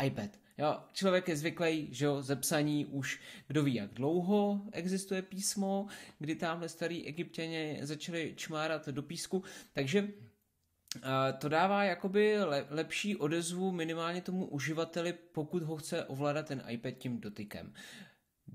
Eh, iPad. Jo, člověk je zvyklý, že jo, ze psaní už kdo ví, jak dlouho existuje písmo, kdy tamhle starý egyptěně začali čmárat do písku, takže eh, to dává jakoby lepší odezvu minimálně tomu uživateli, pokud ho chce ovládat ten iPad tím dotykem.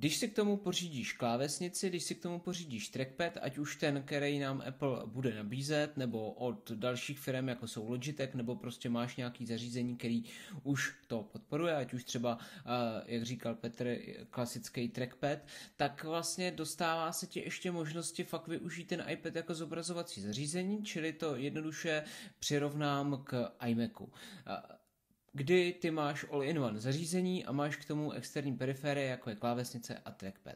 Když si k tomu pořídíš klávesnici, když si k tomu pořídíš trackpad, ať už ten, který nám Apple bude nabízet, nebo od dalších firm, jako jsou Logitech, nebo prostě máš nějaký zařízení, který už to podporuje, ať už třeba, eh, jak říkal Petr, klasický trackpad, tak vlastně dostává se ti ještě možnosti fakt využít ten iPad jako zobrazovací zařízení, čili to jednoduše přirovnám k iMacu. Eh, kdy ty máš all-in-one zařízení a máš k tomu externí periférie, jako je klávesnice a trackpad.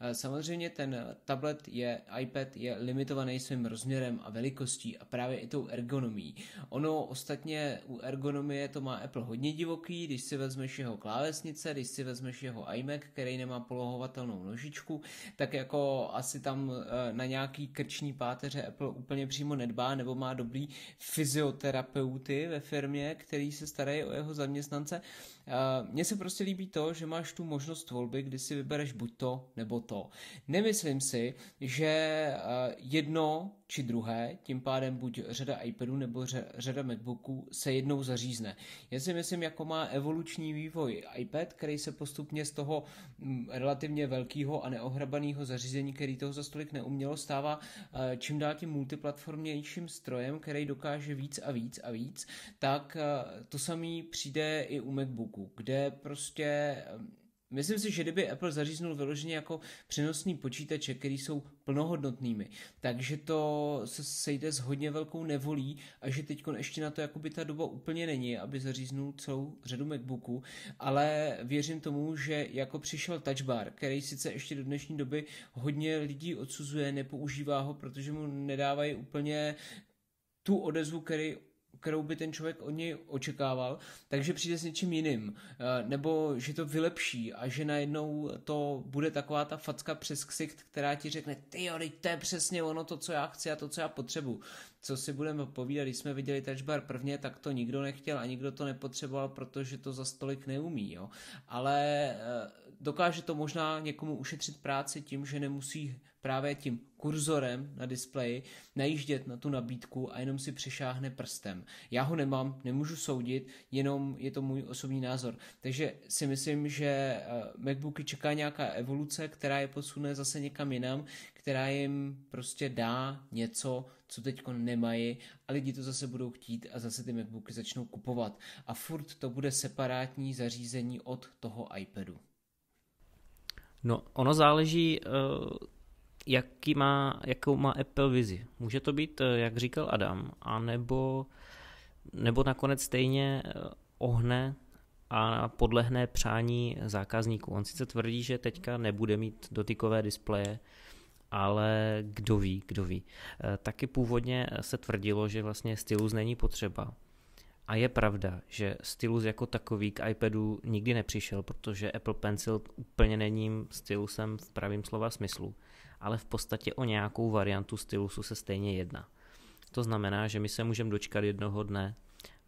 Eh, samozřejmě ten tablet je, iPad je limitovaný svým rozměrem a velikostí a právě i tou ergonomií. Ono ostatně u ergonomie to má Apple hodně divoký, když si vezmeš jeho klávesnice, když si vezmeš jeho iMac, který nemá polohovatelnou nožičku, tak jako asi tam eh, na nějaký krční páteře Apple úplně přímo nedbá, nebo má dobrý fyzioterapeuty ve firmě, který se starají o svého zaměstnance Eh, mně se prostě líbí to, že máš tu možnost volby, kdy si vybereš buď to, nebo to. Nemyslím si, že eh, jedno či druhé, tím pádem buď řada iPadů nebo řada MacBooků se jednou zařízne. Já si myslím, jako má evoluční vývoj iPad, který se postupně z toho mm, relativně velkého a neohrabaného zařízení, který toho za stolik neumělo, stává eh, čím dál tím multiplatformnějším strojem, který dokáže víc a víc a víc, tak to samý přijde i u MacBooku notebooku, kde prostě eh, Myslím si, že kdyby Apple zaříznul vyloženě jako přenosný počítače, který jsou plnohodnotnými, takže to se sejde s hodně velkou nevolí a že teď ještě na to jakoby ta doba úplně není, aby zaříznul celou řadu MacBooků, ale věřím tomu, že jako přišel Touch Bar, který sice ještě do dnešní doby hodně lidí odsuzuje, nepoužívá ho, protože mu nedávají úplně tu odezvu, který kterou by ten člověk od něj očekával, takže přijde s něčím jiným, eh, nebo že to vylepší a že najednou to bude taková ta facka přes ksicht, která ti řekne, ty jo, to je přesně ono to, co já chci a to, co já potřebu. Co si budeme povídat, když jsme viděli Touch Bar prvně, tak to nikdo nechtěl a nikdo to nepotřeboval, protože to za stolik neumí, jo. Ale eh, dokáže to možná někomu ušetřit práci tím, že nemusí právě tím kurzorem na displeji najíždět na tu nabídku a jenom si přešáhne prstem. Já ho nemám, nemůžu soudit, jenom je to můj osobní názor. Takže si myslím, že eh, MacBooky čeká nějaká evoluce, která je posune zase někam jinam, která jim prostě dá něco, co teď nemají a lidi to zase budou chtít a zase ty MacBooky začnou kupovat. A furt to bude separátní zařízení od toho iPadu. No, ono záleží, eh, jaký má, jakou má Apple vizi. Může to být, eh, jak říkal Adam, anebo nebo nakonec stejně eh, ohne a podlehne přání zákazníků. On sice tvrdí, že teďka nebude mít dotykové displeje, ale kdo ví, kdo ví. Eh, taky původně se tvrdilo, že vlastně stylus není potřeba, a je pravda, že stylus jako takový k iPadu nikdy nepřišel, protože Apple Pencil úplně není stylusem v pravém slova smyslu, ale v podstatě o nějakou variantu stylusu se stejně jedná. To znamená, že my se můžeme dočkat jednoho dne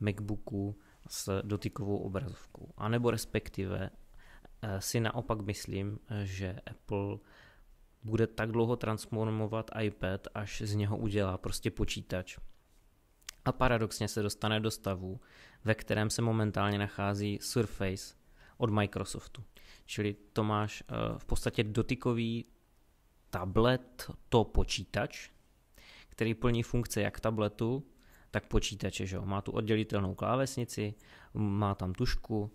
MacBooku s dotykovou obrazovkou. A nebo respektive eh, si naopak myslím, že Apple bude tak dlouho transformovat iPad, až z něho udělá prostě počítač, a paradoxně se dostane do stavu, ve kterém se momentálně nachází Surface od Microsoftu. Čili to máš eh, v podstatě dotykový tablet, to počítač, který plní funkce jak tabletu, tak počítače. Že jo? Má tu oddělitelnou klávesnici, má tam tušku,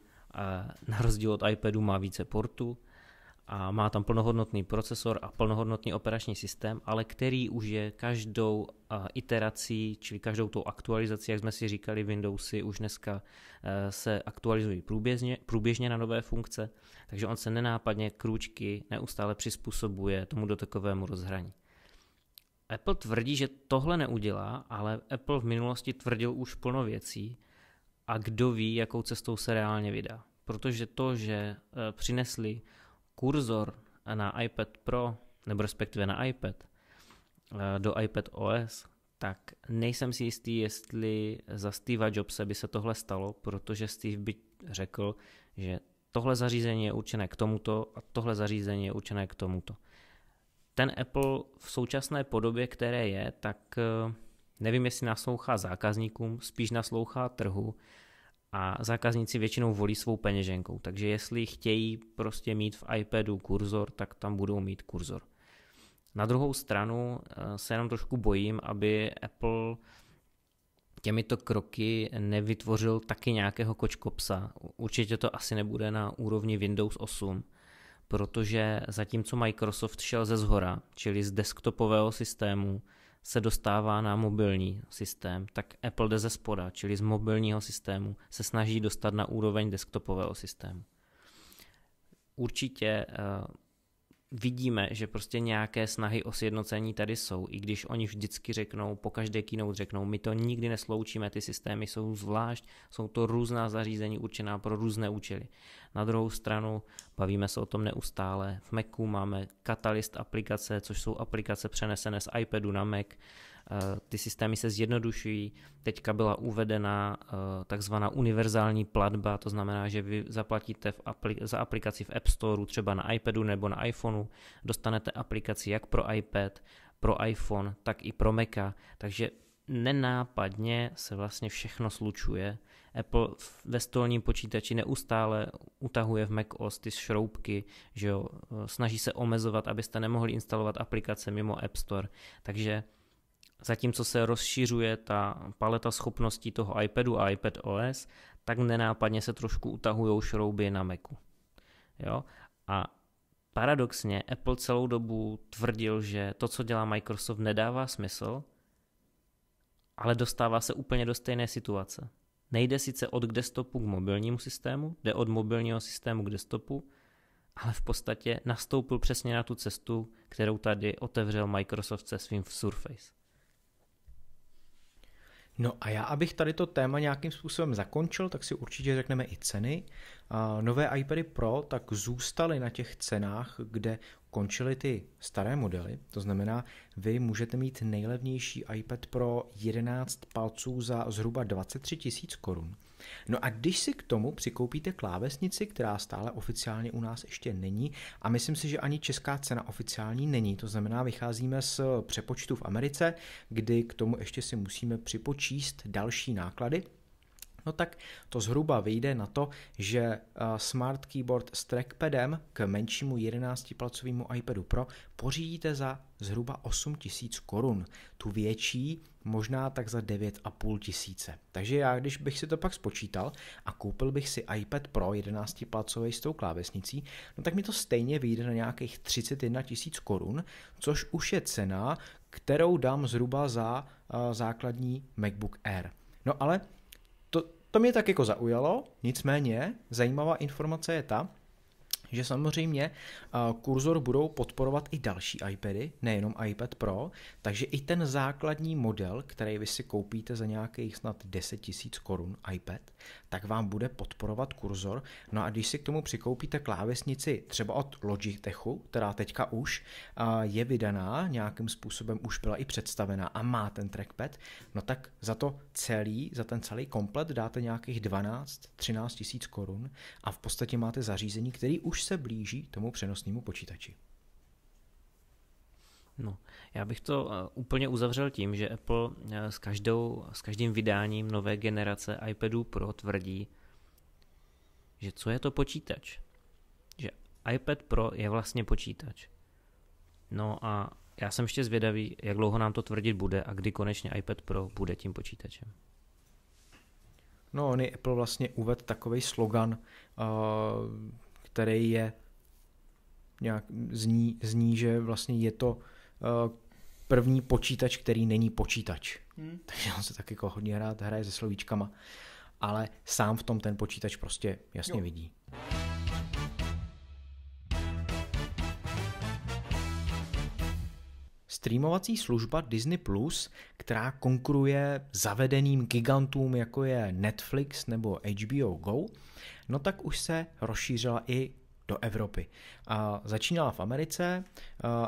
na rozdíl od iPadu má více portů a má tam plnohodnotný procesor a plnohodnotný operační systém, ale který už je každou iterací, čili každou tou aktualizací, jak jsme si říkali, Windowsy už dneska e, se aktualizují průběžně, průběžně na nové funkce, takže on se nenápadně krůčky neustále přizpůsobuje tomu dotekovému rozhraní. Apple tvrdí, že tohle neudělá, ale Apple v minulosti tvrdil už plno věcí a kdo ví, jakou cestou se reálně vydá. Protože to, že e, přinesli kurzor na iPad Pro, nebo respektive na iPad, eh, do iPad OS, tak nejsem si jistý, jestli za Steve Jobse by se tohle stalo, protože Steve by řekl, že tohle zařízení je určené k tomuto a tohle zařízení je určené k tomuto. Ten Apple v současné podobě, které je, tak eh, nevím, jestli naslouchá zákazníkům, spíš naslouchá trhu a zákazníci většinou volí svou peněženkou. Takže jestli chtějí prostě mít v iPadu kurzor, tak tam budou mít kurzor. Na druhou stranu eh, se jenom trošku bojím, aby Apple těmito kroky nevytvořil taky nějakého kočkopsa. Určitě to asi nebude na úrovni Windows 8, protože zatímco Microsoft šel ze zhora, čili z desktopového systému, se dostává na mobilní systém, tak Apple jde ze spoda, čili z mobilního systému se snaží dostat na úroveň desktopového systému. Určitě eh, vidíme, že prostě nějaké snahy o sjednocení tady jsou, i když oni vždycky řeknou, po každé keynote řeknou, my to nikdy nesloučíme, ty systémy jsou zvlášť, jsou to různá zařízení určená pro různé účely. Na druhou stranu bavíme se o tom neustále, v Macu máme Catalyst aplikace, což jsou aplikace přenesené z iPadu na Mac, Eh, ty systémy se zjednodušují. Teďka byla uvedena eh, takzvaná univerzální platba, to znamená, že vy zaplatíte v apli- za aplikaci v App Store, třeba na iPadu nebo na iPhoneu, dostanete aplikaci jak pro iPad, pro iPhone, tak i pro Maca, takže nenápadně se vlastně všechno slučuje. Apple ve stolním počítači neustále utahuje v macOS ty šroubky, že jo, eh, snaží se omezovat, abyste nemohli instalovat aplikace mimo App Store, takže Zatímco se rozšiřuje ta paleta schopností toho iPadu a iPad OS, tak nenápadně se trošku utahují šrouby na Macu. Jo? A paradoxně Apple celou dobu tvrdil, že to, co dělá Microsoft, nedává smysl, ale dostává se úplně do stejné situace. Nejde sice od desktopu k mobilnímu systému, jde od mobilního systému k desktopu, ale v podstatě nastoupil přesně na tu cestu, kterou tady otevřel Microsoft se svým Surface. No a já, abych tady to téma nějakým způsobem zakončil, tak si určitě řekneme i ceny. Nové iPady Pro tak zůstaly na těch cenách, kde končily ty staré modely. To znamená, vy můžete mít nejlevnější iPad Pro 11 palců za zhruba 23 tisíc korun. No a když si k tomu přikoupíte klávesnici, která stále oficiálně u nás ještě není a myslím si, že ani česká cena oficiální není, to znamená vycházíme z přepočtu v Americe, kdy k tomu ještě si musíme připočíst další náklady, No tak to zhruba vyjde na to, že eh, Smart Keyboard s trackpadem k menšímu 11-palcovému iPadu Pro pořídíte za zhruba 8 tisíc korun. Tu větší možná tak za 9,5 tisíce. Takže já, když bych si to pak spočítal a koupil bych si iPad Pro 11-palcový s tou klávesnicí, no tak mi to stejně vyjde na nějakých 31 tisíc korun, což už je cena, kterou dám zhruba za uh, základní MacBook Air. No ale to mě tak jako zaujalo, nicméně zajímavá informace je ta, že samozřejmě eh, kurzor budou podporovat i další iPady, nejenom iPad Pro, takže i ten základní model, který vy si koupíte za nějakých snad 10 000 korun iPad, tak vám bude podporovat kurzor. No a když si k tomu přikoupíte klávesnici třeba od Logitechu, která teďka už eh, je vydaná, nějakým způsobem už byla i představená a má ten trackpad, no tak za to celý, za ten celý komplet dáte nějakých 12-13 tisíc korun a v podstatě máte zařízení, který už se blíží tomu přenosnému počítači. No, já bych to eh, úplně uzavřel tím, že Apple eh, s, každou, s každým vydáním nové generace iPadu Pro tvrdí, že co je to počítač? Že iPad Pro je vlastně počítač. No a já jsem ještě zvědavý, jak dlouho nám to tvrdit bude a kdy konečně iPad Pro bude tím počítačem. No, oni Apple vlastně uvedl takový slogan, uh, který je nějak zní, zní že vlastně je to uh, první počítač, který není počítač. Hmm. Takže on se tak jako hodně rád hraje se slovíčkama, ale sám v tom ten počítač prostě jasně jo. vidí. Streamovací služba Disney+, Plus, která konkuruje zavedeným gigantům jako je Netflix nebo HBO Go, no tak už se rozšířila i do Evropy. A začínala v Americe eh,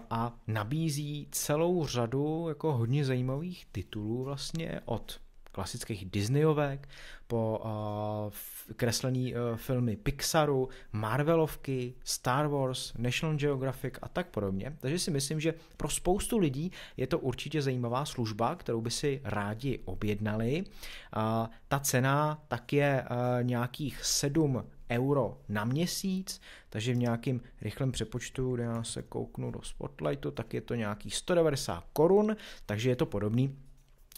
a nabízí celou řadu jako hodně zajímavých titulů vlastně od klasických Disneyovek, po uh, kreslený uh, filmy Pixaru, Marvelovky, Star Wars, National Geographic a tak podobně. Takže si myslím, že pro spoustu lidí je to určitě zajímavá služba, kterou by si rádi objednali. Uh, ta cena tak je uh, nějakých 7 euro na měsíc, takže v nějakým rychlém přepočtu, kde já se kouknu do Spotlightu, tak je to nějakých 190 korun, takže je to podobný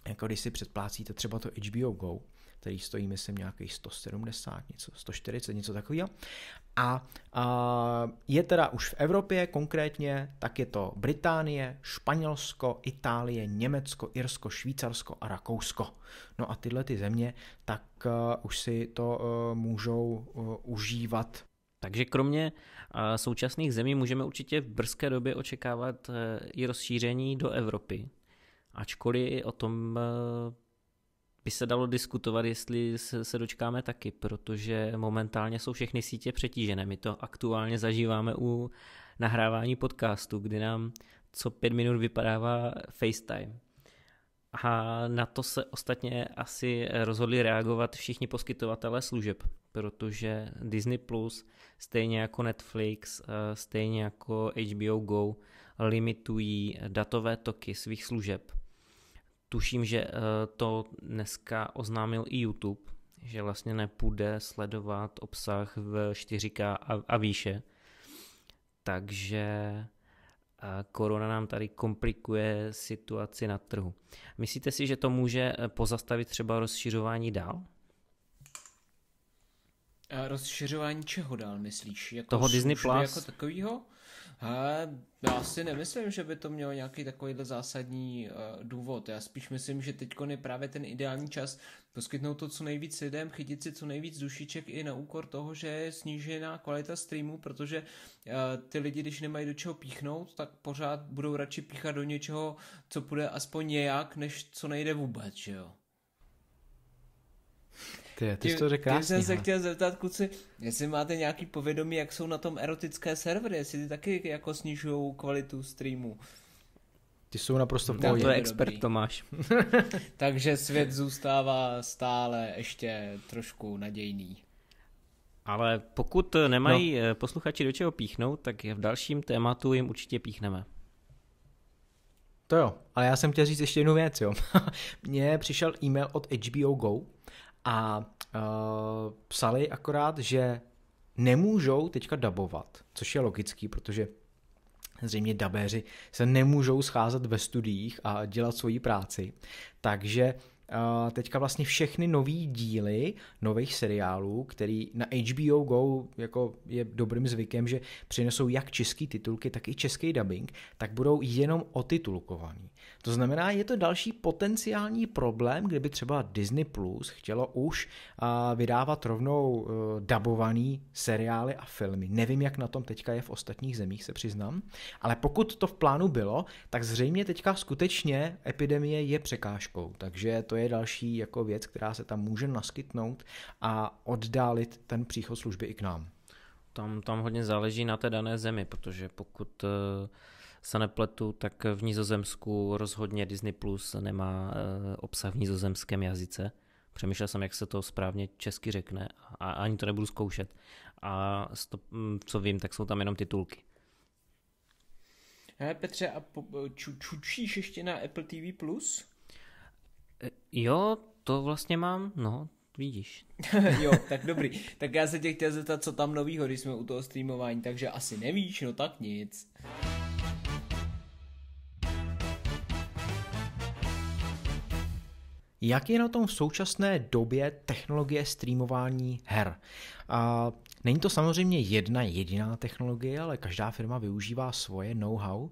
jako když si předplácíte třeba to HBO Go, který stojí, myslím, nějakých 170, něco, 140, něco takového. A, a je teda už v Evropě konkrétně, tak je to Británie, Španělsko, Itálie, Německo, Irsko, Švýcarsko a Rakousko. No a tyhle ty země, tak a, už si to a, můžou a, užívat takže kromě současných zemí můžeme určitě v brzké době očekávat i rozšíření do Evropy. Ačkoliv o tom eh, by se dalo diskutovat, jestli se dočkáme taky, protože momentálně jsou všechny sítě přetížené. My to aktuálně zažíváme u nahrávání podcastu, kdy nám co pět minut vypadává FaceTime. A na to se ostatně asi rozhodli reagovat všichni poskytovatelé služeb, protože Disney Plus, stejně jako Netflix, eh, stejně jako HBO Go limitují datové toky svých služeb Tuším, že eh, to dneska oznámil i YouTube, že vlastně nepůjde sledovat obsah v 4K a, a výše. Takže eh, korona nám tady komplikuje situaci na trhu. Myslíte si, že to může eh, pozastavit třeba rozšiřování dál? A rozšiřování čeho dál, myslíš? Jako Toho Disney jako Plus? Jako takovýho? Hele, já si nemyslím, že by to mělo nějaký takovýhle zásadní uh, důvod. Já spíš myslím, že teď je právě ten ideální čas poskytnout to co nejvíc lidem, chytit si co nejvíc dušiček i na úkor toho, že je snížená kvalita streamu, protože uh, ty lidi, když nemají do čeho píchnout, tak pořád budou radši píchat do něčeho, co bude aspoň nějak, než co nejde vůbec, že jo? Ty, ty jsi to řekl jsem se chtěl zeptat, kluci, jestli máte nějaký povědomí, jak jsou na tom erotické servery, jestli ty taky jako snižují kvalitu streamu. Ty jsou naprosto v pohodě. To je expert dobrý. Tomáš. *laughs* Takže svět zůstává stále ještě trošku nadějný. Ale pokud nemají no. Eh, posluchači do čeho píchnout, tak v dalším tématu jim určitě píchneme. To jo, ale já jsem chtěl říct ještě jednu věc, jo. *laughs* Mně přišel e-mail od HBO Go a uh, psali akorát, že nemůžou teďka dabovat, což je logický, protože zřejmě dabéři se nemůžou scházet ve studiích a dělat svoji práci, takže teďka vlastně všechny nové díly nových seriálů, který na HBO GO jako je dobrým zvykem, že přinesou jak český titulky, tak i český dubbing, tak budou jenom otitulkovaný. To znamená, je to další potenciální problém, kdyby třeba Disney Plus chtělo už vydávat rovnou e, dubovaný seriály a filmy. Nevím, jak na tom teďka je v ostatních zemích, se přiznám, ale pokud to v plánu bylo, tak zřejmě teďka skutečně epidemie je překážkou, takže to je další jako věc, která se tam může naskytnout a oddálit ten příchod služby i k nám. Tam, tam hodně záleží na té dané zemi, protože pokud eh, se nepletu, tak v Nizozemsku rozhodně Disney Plus nemá eh, obsah v nizozemském jazyce. Přemýšlel jsem, jak se to správně česky řekne a ani to nebudu zkoušet. A to, mm, co vím, tak jsou tam jenom titulky. Hele Petře, a po, eh, ču, čučíš ještě na Apple TV+. Plus? Jo, to vlastně mám, no, vidíš. *laughs* jo, tak dobrý. Tak já se tě chtěl zeptat, co tam novýho, když jsme u toho streamování, takže asi nevíš, no tak nic. Jak je na tom v současné době technologie streamování her? A není to samozřejmě jedna jediná technologie, ale každá firma využívá svoje know-how.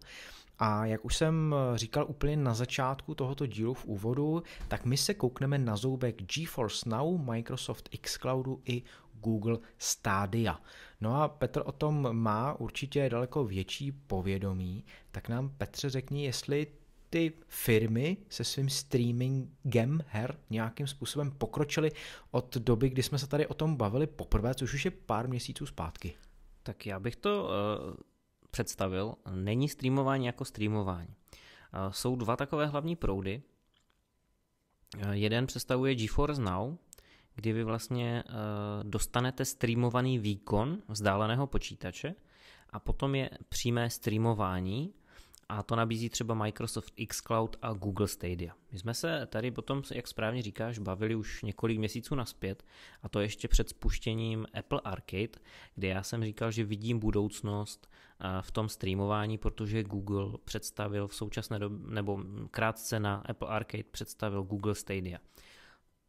A jak už jsem eh, říkal úplně na začátku tohoto dílu v úvodu, tak my se koukneme na zoubek GeForce Now, Microsoft xCloudu i Google Stadia. No a Petr o tom má určitě daleko větší povědomí, tak nám Petře řekni, jestli ty firmy se svým streamingem her nějakým způsobem pokročily od doby, kdy jsme se tady o tom bavili poprvé, což už je pár měsíců zpátky. Tak já bych to uh představil, není streamování jako streamování. Eh, jsou dva takové hlavní proudy. Eh, jeden představuje GeForce Now, kdy vy vlastně eh, dostanete streamovaný výkon vzdáleného počítače a potom je přímé streamování a to nabízí třeba Microsoft xCloud a Google Stadia. My jsme se tady potom, jak správně říkáš, bavili už několik měsíců naspět a to ještě před spuštěním Apple Arcade, kde já jsem říkal, že vidím budoucnost v tom streamování, protože Google představil v současné době, nebo krátce na Apple Arcade představil Google Stadia.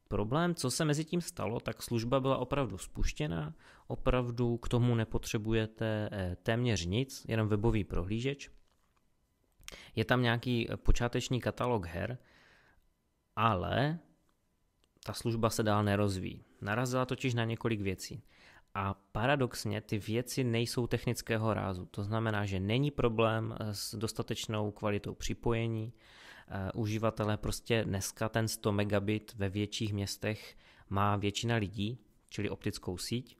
Problém, co se mezi tím stalo, tak služba byla opravdu spuštěna, opravdu k tomu nepotřebujete eh, téměř nic, jenom webový prohlížeč. Je tam nějaký počáteční katalog her, ale ta služba se dál nerozvíjí. Narazila totiž na několik věcí. A paradoxně ty věci nejsou technického rázu. To znamená, že není problém eh, s dostatečnou kvalitou připojení. Eh, uživatelé prostě dneska ten 100 megabit ve větších městech má většina lidí, čili optickou síť.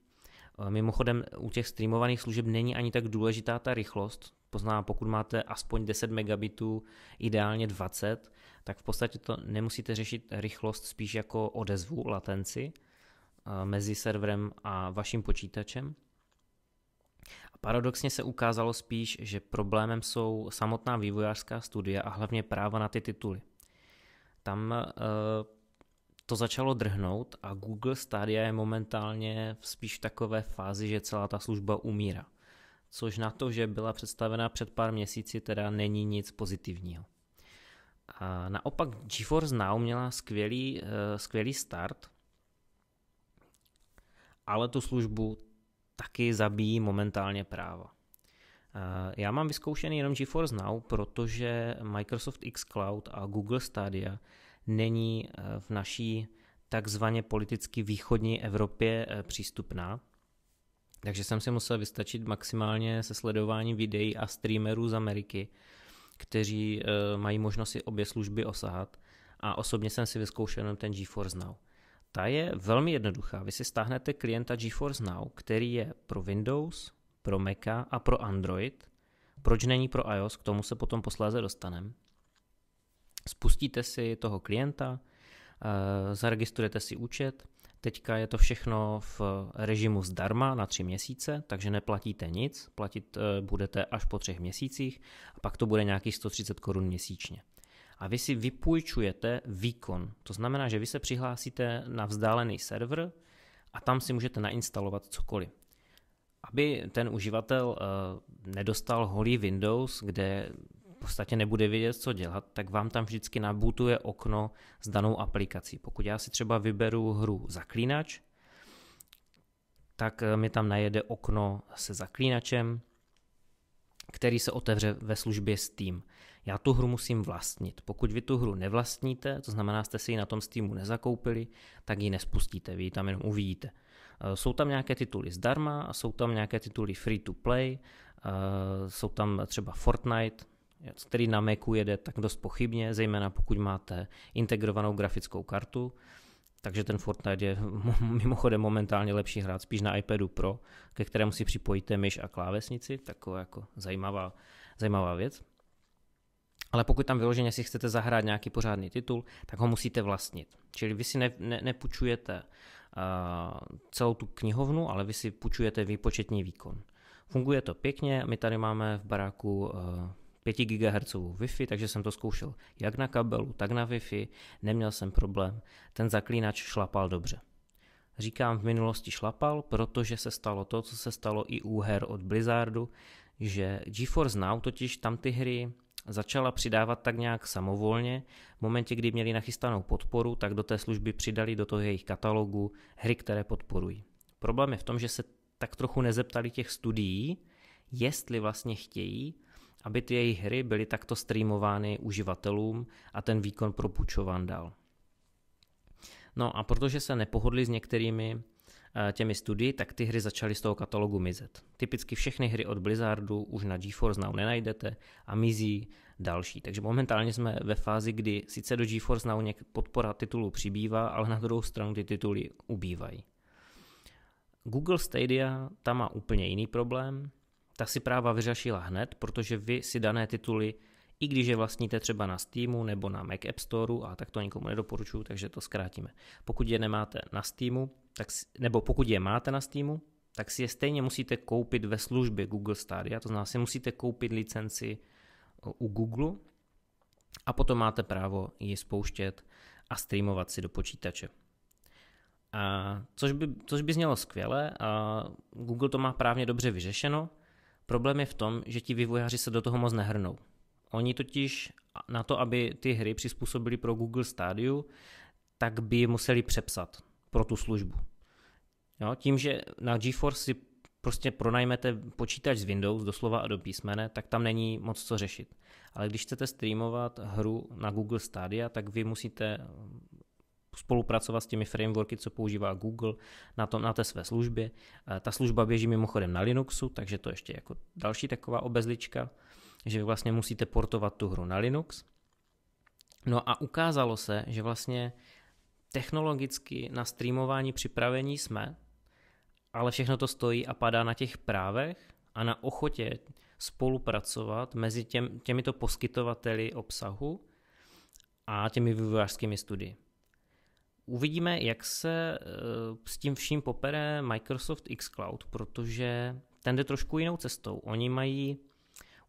Eh, mimochodem u těch streamovaných služeb není ani tak důležitá ta rychlost, poznám, pokud máte aspoň 10 megabitů, ideálně 20, tak v podstatě to nemusíte řešit rychlost, spíš jako odezvu, latenci mezi serverem a vaším počítačem. A paradoxně se ukázalo spíš, že problémem jsou samotná vývojářská studia a hlavně práva na ty tituly. Tam eh, to začalo drhnout a Google Stadia je momentálně spíš v takové fázi, že celá ta služba umírá. Což na to, že byla představena před pár měsíci, teda není nic pozitivního. A naopak GeForce Now měla skvělý, eh, skvělý start, ale tu službu taky zabíjí momentálně práva. Eh, já mám vyzkoušený jenom GeForce Now, protože Microsoft xCloud a Google Stadia není eh, v naší takzvaně politicky východní Evropě eh, přístupná. Takže jsem si musel vystačit maximálně se sledováním videí a streamerů z Ameriky, kteří mají možnost si obě služby osahat. A osobně jsem si vyzkoušel jenom ten GeForce Now. Ta je velmi jednoduchá. Vy si stáhnete klienta GeForce Now, který je pro Windows, pro Maca a pro Android. Proč není pro iOS, k tomu se potom posléze dostaneme. Spustíte si toho klienta, eh, zaregistrujete si účet, Teďka je to všechno v režimu zdarma na tři měsíce, takže neplatíte nic, platit eh, budete až po třech měsících a pak to bude nějakých 130 korun měsíčně a vy si vypůjčujete výkon. To znamená, že vy se přihlásíte na vzdálený server a tam si můžete nainstalovat cokoliv. Aby ten uživatel eh, nedostal holý Windows, kde v podstatě nebude vědět, co dělat, tak vám tam vždycky nabutuje okno s danou aplikací. Pokud já si třeba vyberu hru Zaklínač, tak eh, mi tam najede okno se zaklínačem, který se otevře ve službě Steam já tu hru musím vlastnit. Pokud vy tu hru nevlastníte, to znamená, jste si ji na tom Steamu nezakoupili, tak ji nespustíte, vy ji tam jenom uvidíte. Eh, jsou tam nějaké tituly zdarma jsou tam nějaké tituly free to play, eh, jsou tam třeba Fortnite, který na Macu jede tak dost pochybně, zejména pokud máte integrovanou grafickou kartu, takže ten Fortnite je *laughs* mimochodem momentálně lepší hrát spíš na iPadu Pro, ke kterému si připojíte myš a klávesnici, taková jako zajímavá, zajímavá věc ale pokud tam vyloženě si chcete zahrát nějaký pořádný titul, tak ho musíte vlastnit. Čili vy si ne, ne, nepůjčujete uh, celou tu knihovnu, ale vy si půjčujete výpočetní výkon. Funguje to pěkně, my tady máme v baráku uh, 5 GHz Wi-Fi, takže jsem to zkoušel jak na kabelu, tak na Wi-Fi, neměl jsem problém. Ten zaklínač šlapal dobře. Říkám v minulosti šlapal, protože se stalo to, co se stalo i u her od Blizzardu, že GeForce Now totiž tam ty hry začala přidávat tak nějak samovolně. V momentě, kdy měli nachystanou podporu, tak do té služby přidali do toho jejich katalogu hry, které podporují. Problém je v tom, že se tak trochu nezeptali těch studií, jestli vlastně chtějí, aby ty jejich hry byly takto streamovány uživatelům a ten výkon propučován dál. No a protože se nepohodli s některými Eh, těmi studii, tak ty hry začaly z toho katalogu mizet. Typicky všechny hry od Blizzardu už na GeForce Now nenajdete a mizí další. Takže momentálně jsme ve fázi, kdy sice do GeForce Now nějak podpora titulů přibývá, ale na druhou stranu ty tituly ubývají. Google Stadia tam má úplně jiný problém, ta si práva vyřešila hned, protože vy si dané tituly, i když je vlastníte třeba na Steamu nebo na Mac App Store, a tak to nikomu nedoporučuju, takže to zkrátíme. Pokud je nemáte na Steamu, tak, nebo pokud je máte na Steamu, tak si je stejně musíte koupit ve službě Google Stadia, to znamená si musíte koupit licenci u Google a potom máte právo ji spouštět a streamovat si do počítače. A což, by, což by znělo skvěle a Google to má právně dobře vyřešeno. Problém je v tom, že ti vývojáři se do toho moc nehrnou. Oni totiž na to, aby ty hry přizpůsobili pro Google Stadia, tak by je museli přepsat pro tu službu. Jo, tím, že na GeForce si prostě pronajmete počítač z Windows doslova a do písmene, tak tam není moc co řešit. Ale když chcete streamovat hru na Google Stadia, tak vy musíte mm, spolupracovat s těmi frameworky, co používá Google na, tom na té své službě. E, ta služba běží mimochodem na Linuxu, takže to ještě jako další taková obezlička, že vlastně musíte portovat tu hru na Linux. No a ukázalo se, že vlastně technologicky na streamování připravení jsme, ale všechno to stojí a padá na těch právech a na ochotě spolupracovat mezi těm, těmito poskytovateli obsahu a těmi vývojářskými studii. Uvidíme, jak se eh, s tím vším popere Microsoft Xcloud, protože ten jde trošku jinou cestou. Oni mají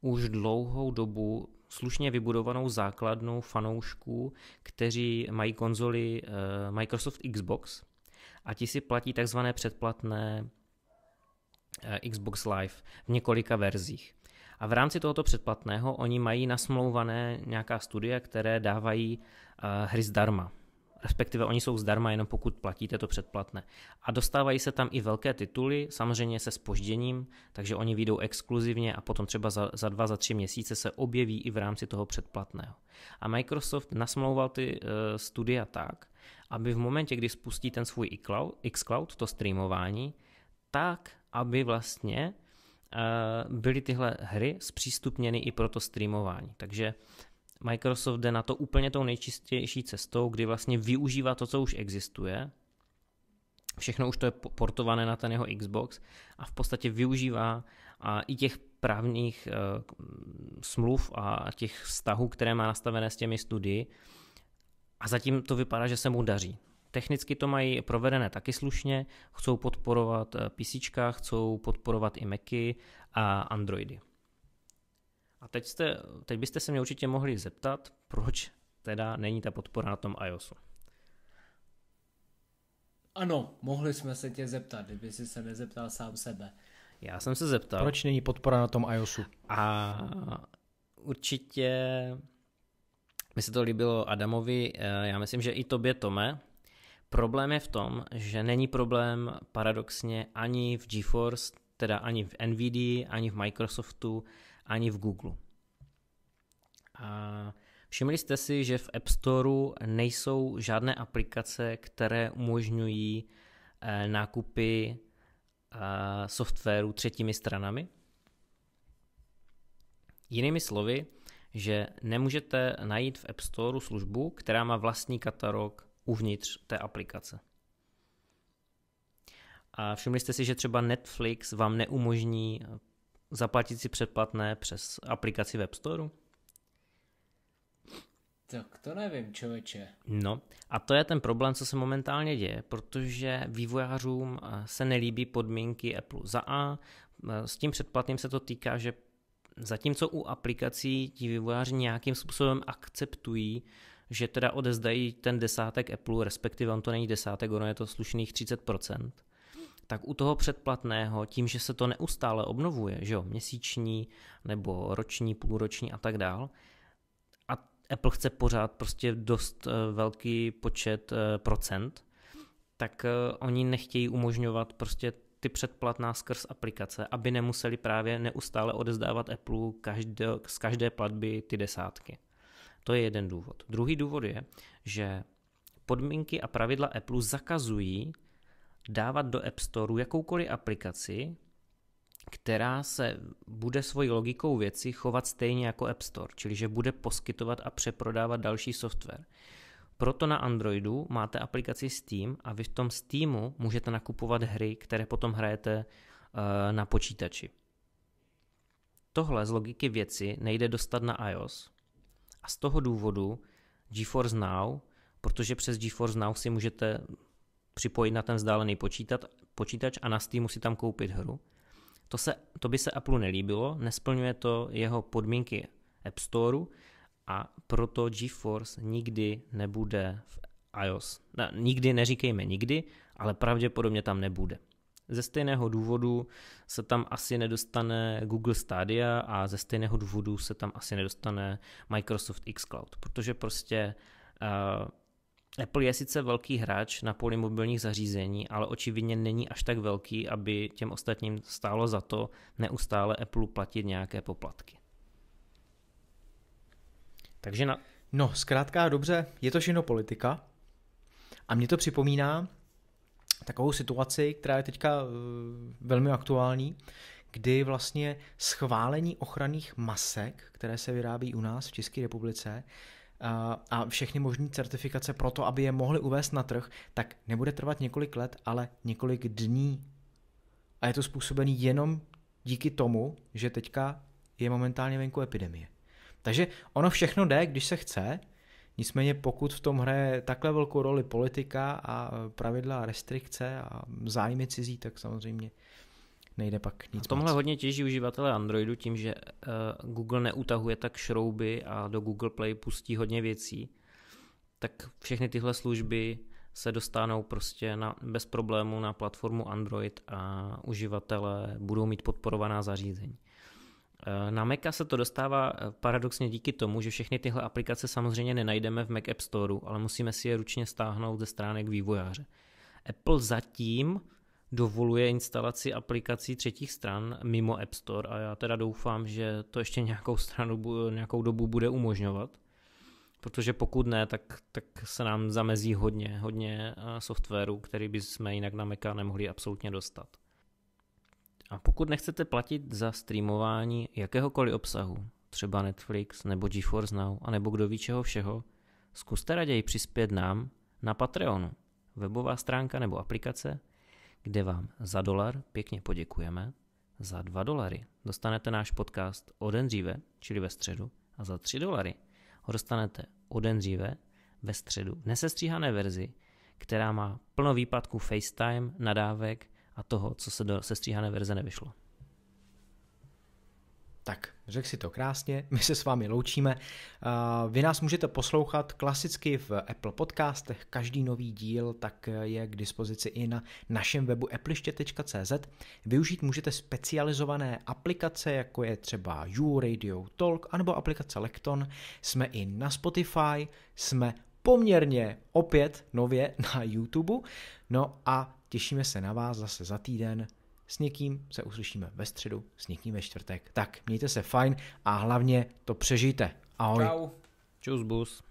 už dlouhou dobu slušně vybudovanou základnu fanoušků, kteří mají konzoli eh, Microsoft Xbox a ti si platí takzvané předplatné eh, Xbox Live v několika verzích. A v rámci tohoto předplatného oni mají nasmlouvané nějaká studia, které dávají eh, hry zdarma respektive oni jsou zdarma, jenom pokud platíte to předplatné. A dostávají se tam i velké tituly, samozřejmě se spožděním, takže oni vyjdou exkluzivně a potom třeba za, za dva, za tři měsíce se objeví i v rámci toho předplatného. A Microsoft nasmlouval ty uh, studia tak, aby v momentě, kdy spustí ten svůj xCloud, to streamování, tak, aby vlastně eh, byly tyhle hry zpřístupněny i pro to streamování. Takže Microsoft jde na to úplně tou nejčistější cestou, kdy vlastně využívá to, co už existuje, všechno už to je portované na ten jeho Xbox a v podstatě využívá a i těch právních e, smluv a těch vztahů, které má nastavené s těmi studii a zatím to vypadá, že se mu daří. Technicky to mají provedené taky slušně, chcou podporovat eh, PC, chcou podporovat i Macy a Androidy. A teď, jste, teď byste se mě určitě mohli zeptat, proč teda není ta podpora na tom iOSu. Ano, mohli jsme se tě zeptat, kdyby si se nezeptal sám sebe. Já jsem se zeptal. Proč není podpora na tom iOSu? A určitě mi se to líbilo Adamovi, eh, já myslím, že i tobě, Tome. Problém je v tom, že není problém paradoxně ani v GeForce, teda ani v NVD, ani v Microsoftu, ani v Google. A všimli jste si, že v App Storeu nejsou žádné aplikace, které umožňují eh, nákupy eh, softwaru třetími stranami? Jinými slovy, že nemůžete najít v App Store službu, která má vlastní katalog uvnitř té aplikace. A všimli jste si, že třeba Netflix vám neumožní zaplatit si předplatné přes aplikaci Web Store? Tak to nevím, člověče. No a to je ten problém, co se momentálně děje, protože vývojářům eh, se nelíbí podmínky Apple. Za A eh, s tím předplatným se to týká, že zatímco u aplikací ti vývojáři nějakým způsobem akceptují, že teda odezdají ten desátek Apple, respektive on to není desátek, ono je to slušných 30%, tak u toho předplatného, tím, že se to neustále obnovuje, že jo, měsíční nebo roční, půlroční a tak dál, a Apple chce pořád prostě dost eh, velký počet eh, procent, tak eh, oni nechtějí umožňovat prostě ty předplatná skrz aplikace, aby nemuseli právě neustále odezdávat Apple každé, z každé platby ty desátky. To je jeden důvod. Druhý důvod je, že podmínky a pravidla Apple zakazují dávat do App Store jakoukoliv aplikaci, která se bude svojí logikou věci chovat stejně jako App Store, čili že bude poskytovat a přeprodávat další software. Proto na Androidu máte aplikaci Steam a vy v tom Steamu můžete nakupovat hry, které potom hrajete eh, na počítači. Tohle z logiky věci nejde dostat na iOS a z toho důvodu GeForce Now, protože přes GeForce Now si můžete připojit na ten vzdálený počítač, počítač a na Steamu si tam koupit hru. To, se, to by se Apple nelíbilo, nesplňuje to jeho podmínky App Storeu a proto GeForce nikdy nebude v iOS. Na, nikdy neříkejme nikdy, ale pravděpodobně tam nebude. Ze stejného důvodu se tam asi nedostane Google Stadia a ze stejného důvodu se tam asi nedostane Microsoft xCloud, protože prostě uh, Apple je sice velký hráč na poli mobilních zařízení, ale očividně není až tak velký, aby těm ostatním stálo za to neustále Apple platit nějaké poplatky. Takže na... No, zkrátka dobře, je to všechno politika. A mě to připomíná takovou situaci, která je teďka eh, velmi aktuální, kdy vlastně schválení ochranných masek, které se vyrábí u nás v České republice, Eh, a všechny možné certifikace pro to, aby je mohli uvést na trh, tak nebude trvat několik let, ale několik dní. A je to způsobený jenom díky tomu, že teďka je momentálně venku epidemie. Takže ono všechno jde, když se chce, nicméně pokud v tom hraje takhle velkou roli politika a pravidla a restrikce a zájmy cizí, tak samozřejmě nejde pak nic. V tomhle moc. hodně těží uživatelé Androidu tím, že uh, Google neutahuje tak šrouby a do Google Play pustí hodně věcí, tak všechny tyhle služby se dostanou prostě na, bez problému na platformu Android a uživatelé budou mít podporovaná zařízení. Eh, na Maca se to dostává eh, paradoxně díky tomu, že všechny tyhle aplikace samozřejmě nenajdeme v Mac App Store, ale musíme si je ručně stáhnout ze stránek vývojáře. Apple zatím dovoluje instalaci aplikací třetích stran mimo App Store a já teda doufám, že to ještě nějakou, stranu, nějakou dobu bude umožňovat, protože pokud ne, tak, tak se nám zamezí hodně, hodně eh, softwaru, který by jsme jinak na Maca nemohli absolutně dostat. A pokud nechcete platit za streamování jakéhokoliv obsahu, třeba Netflix nebo GeForce Now, a nebo kdo ví čeho všeho, zkuste raději přispět nám na Patreonu. Webová stránka nebo aplikace – kde vám za dolar pěkně poděkujeme. Za 2 dolary dostanete náš podcast o den dříve, čili ve středu, a za 3 dolary ho dostanete o den dříve, ve středu, v nesestříhané verzi, která má plno výpadků FaceTime, nadávek a toho, co se do sestříhané verze nevyšlo. Tak, řekl si to krásně, my se s vámi loučíme. Vy nás můžete poslouchat klasicky v Apple podcastech, každý nový díl tak je k dispozici i na našem webu appliště.cz. Využít můžete specializované aplikace, jako je třeba You Radio Talk anebo aplikace Lekton. Jsme i na Spotify, jsme poměrně opět nově na YouTube. No a těšíme se na vás zase za týden s někým se uslyšíme ve středu, s někým ve čtvrtek. Tak, mějte se fajn a hlavně to přežijte. Ahoj. Čau. Čus bus.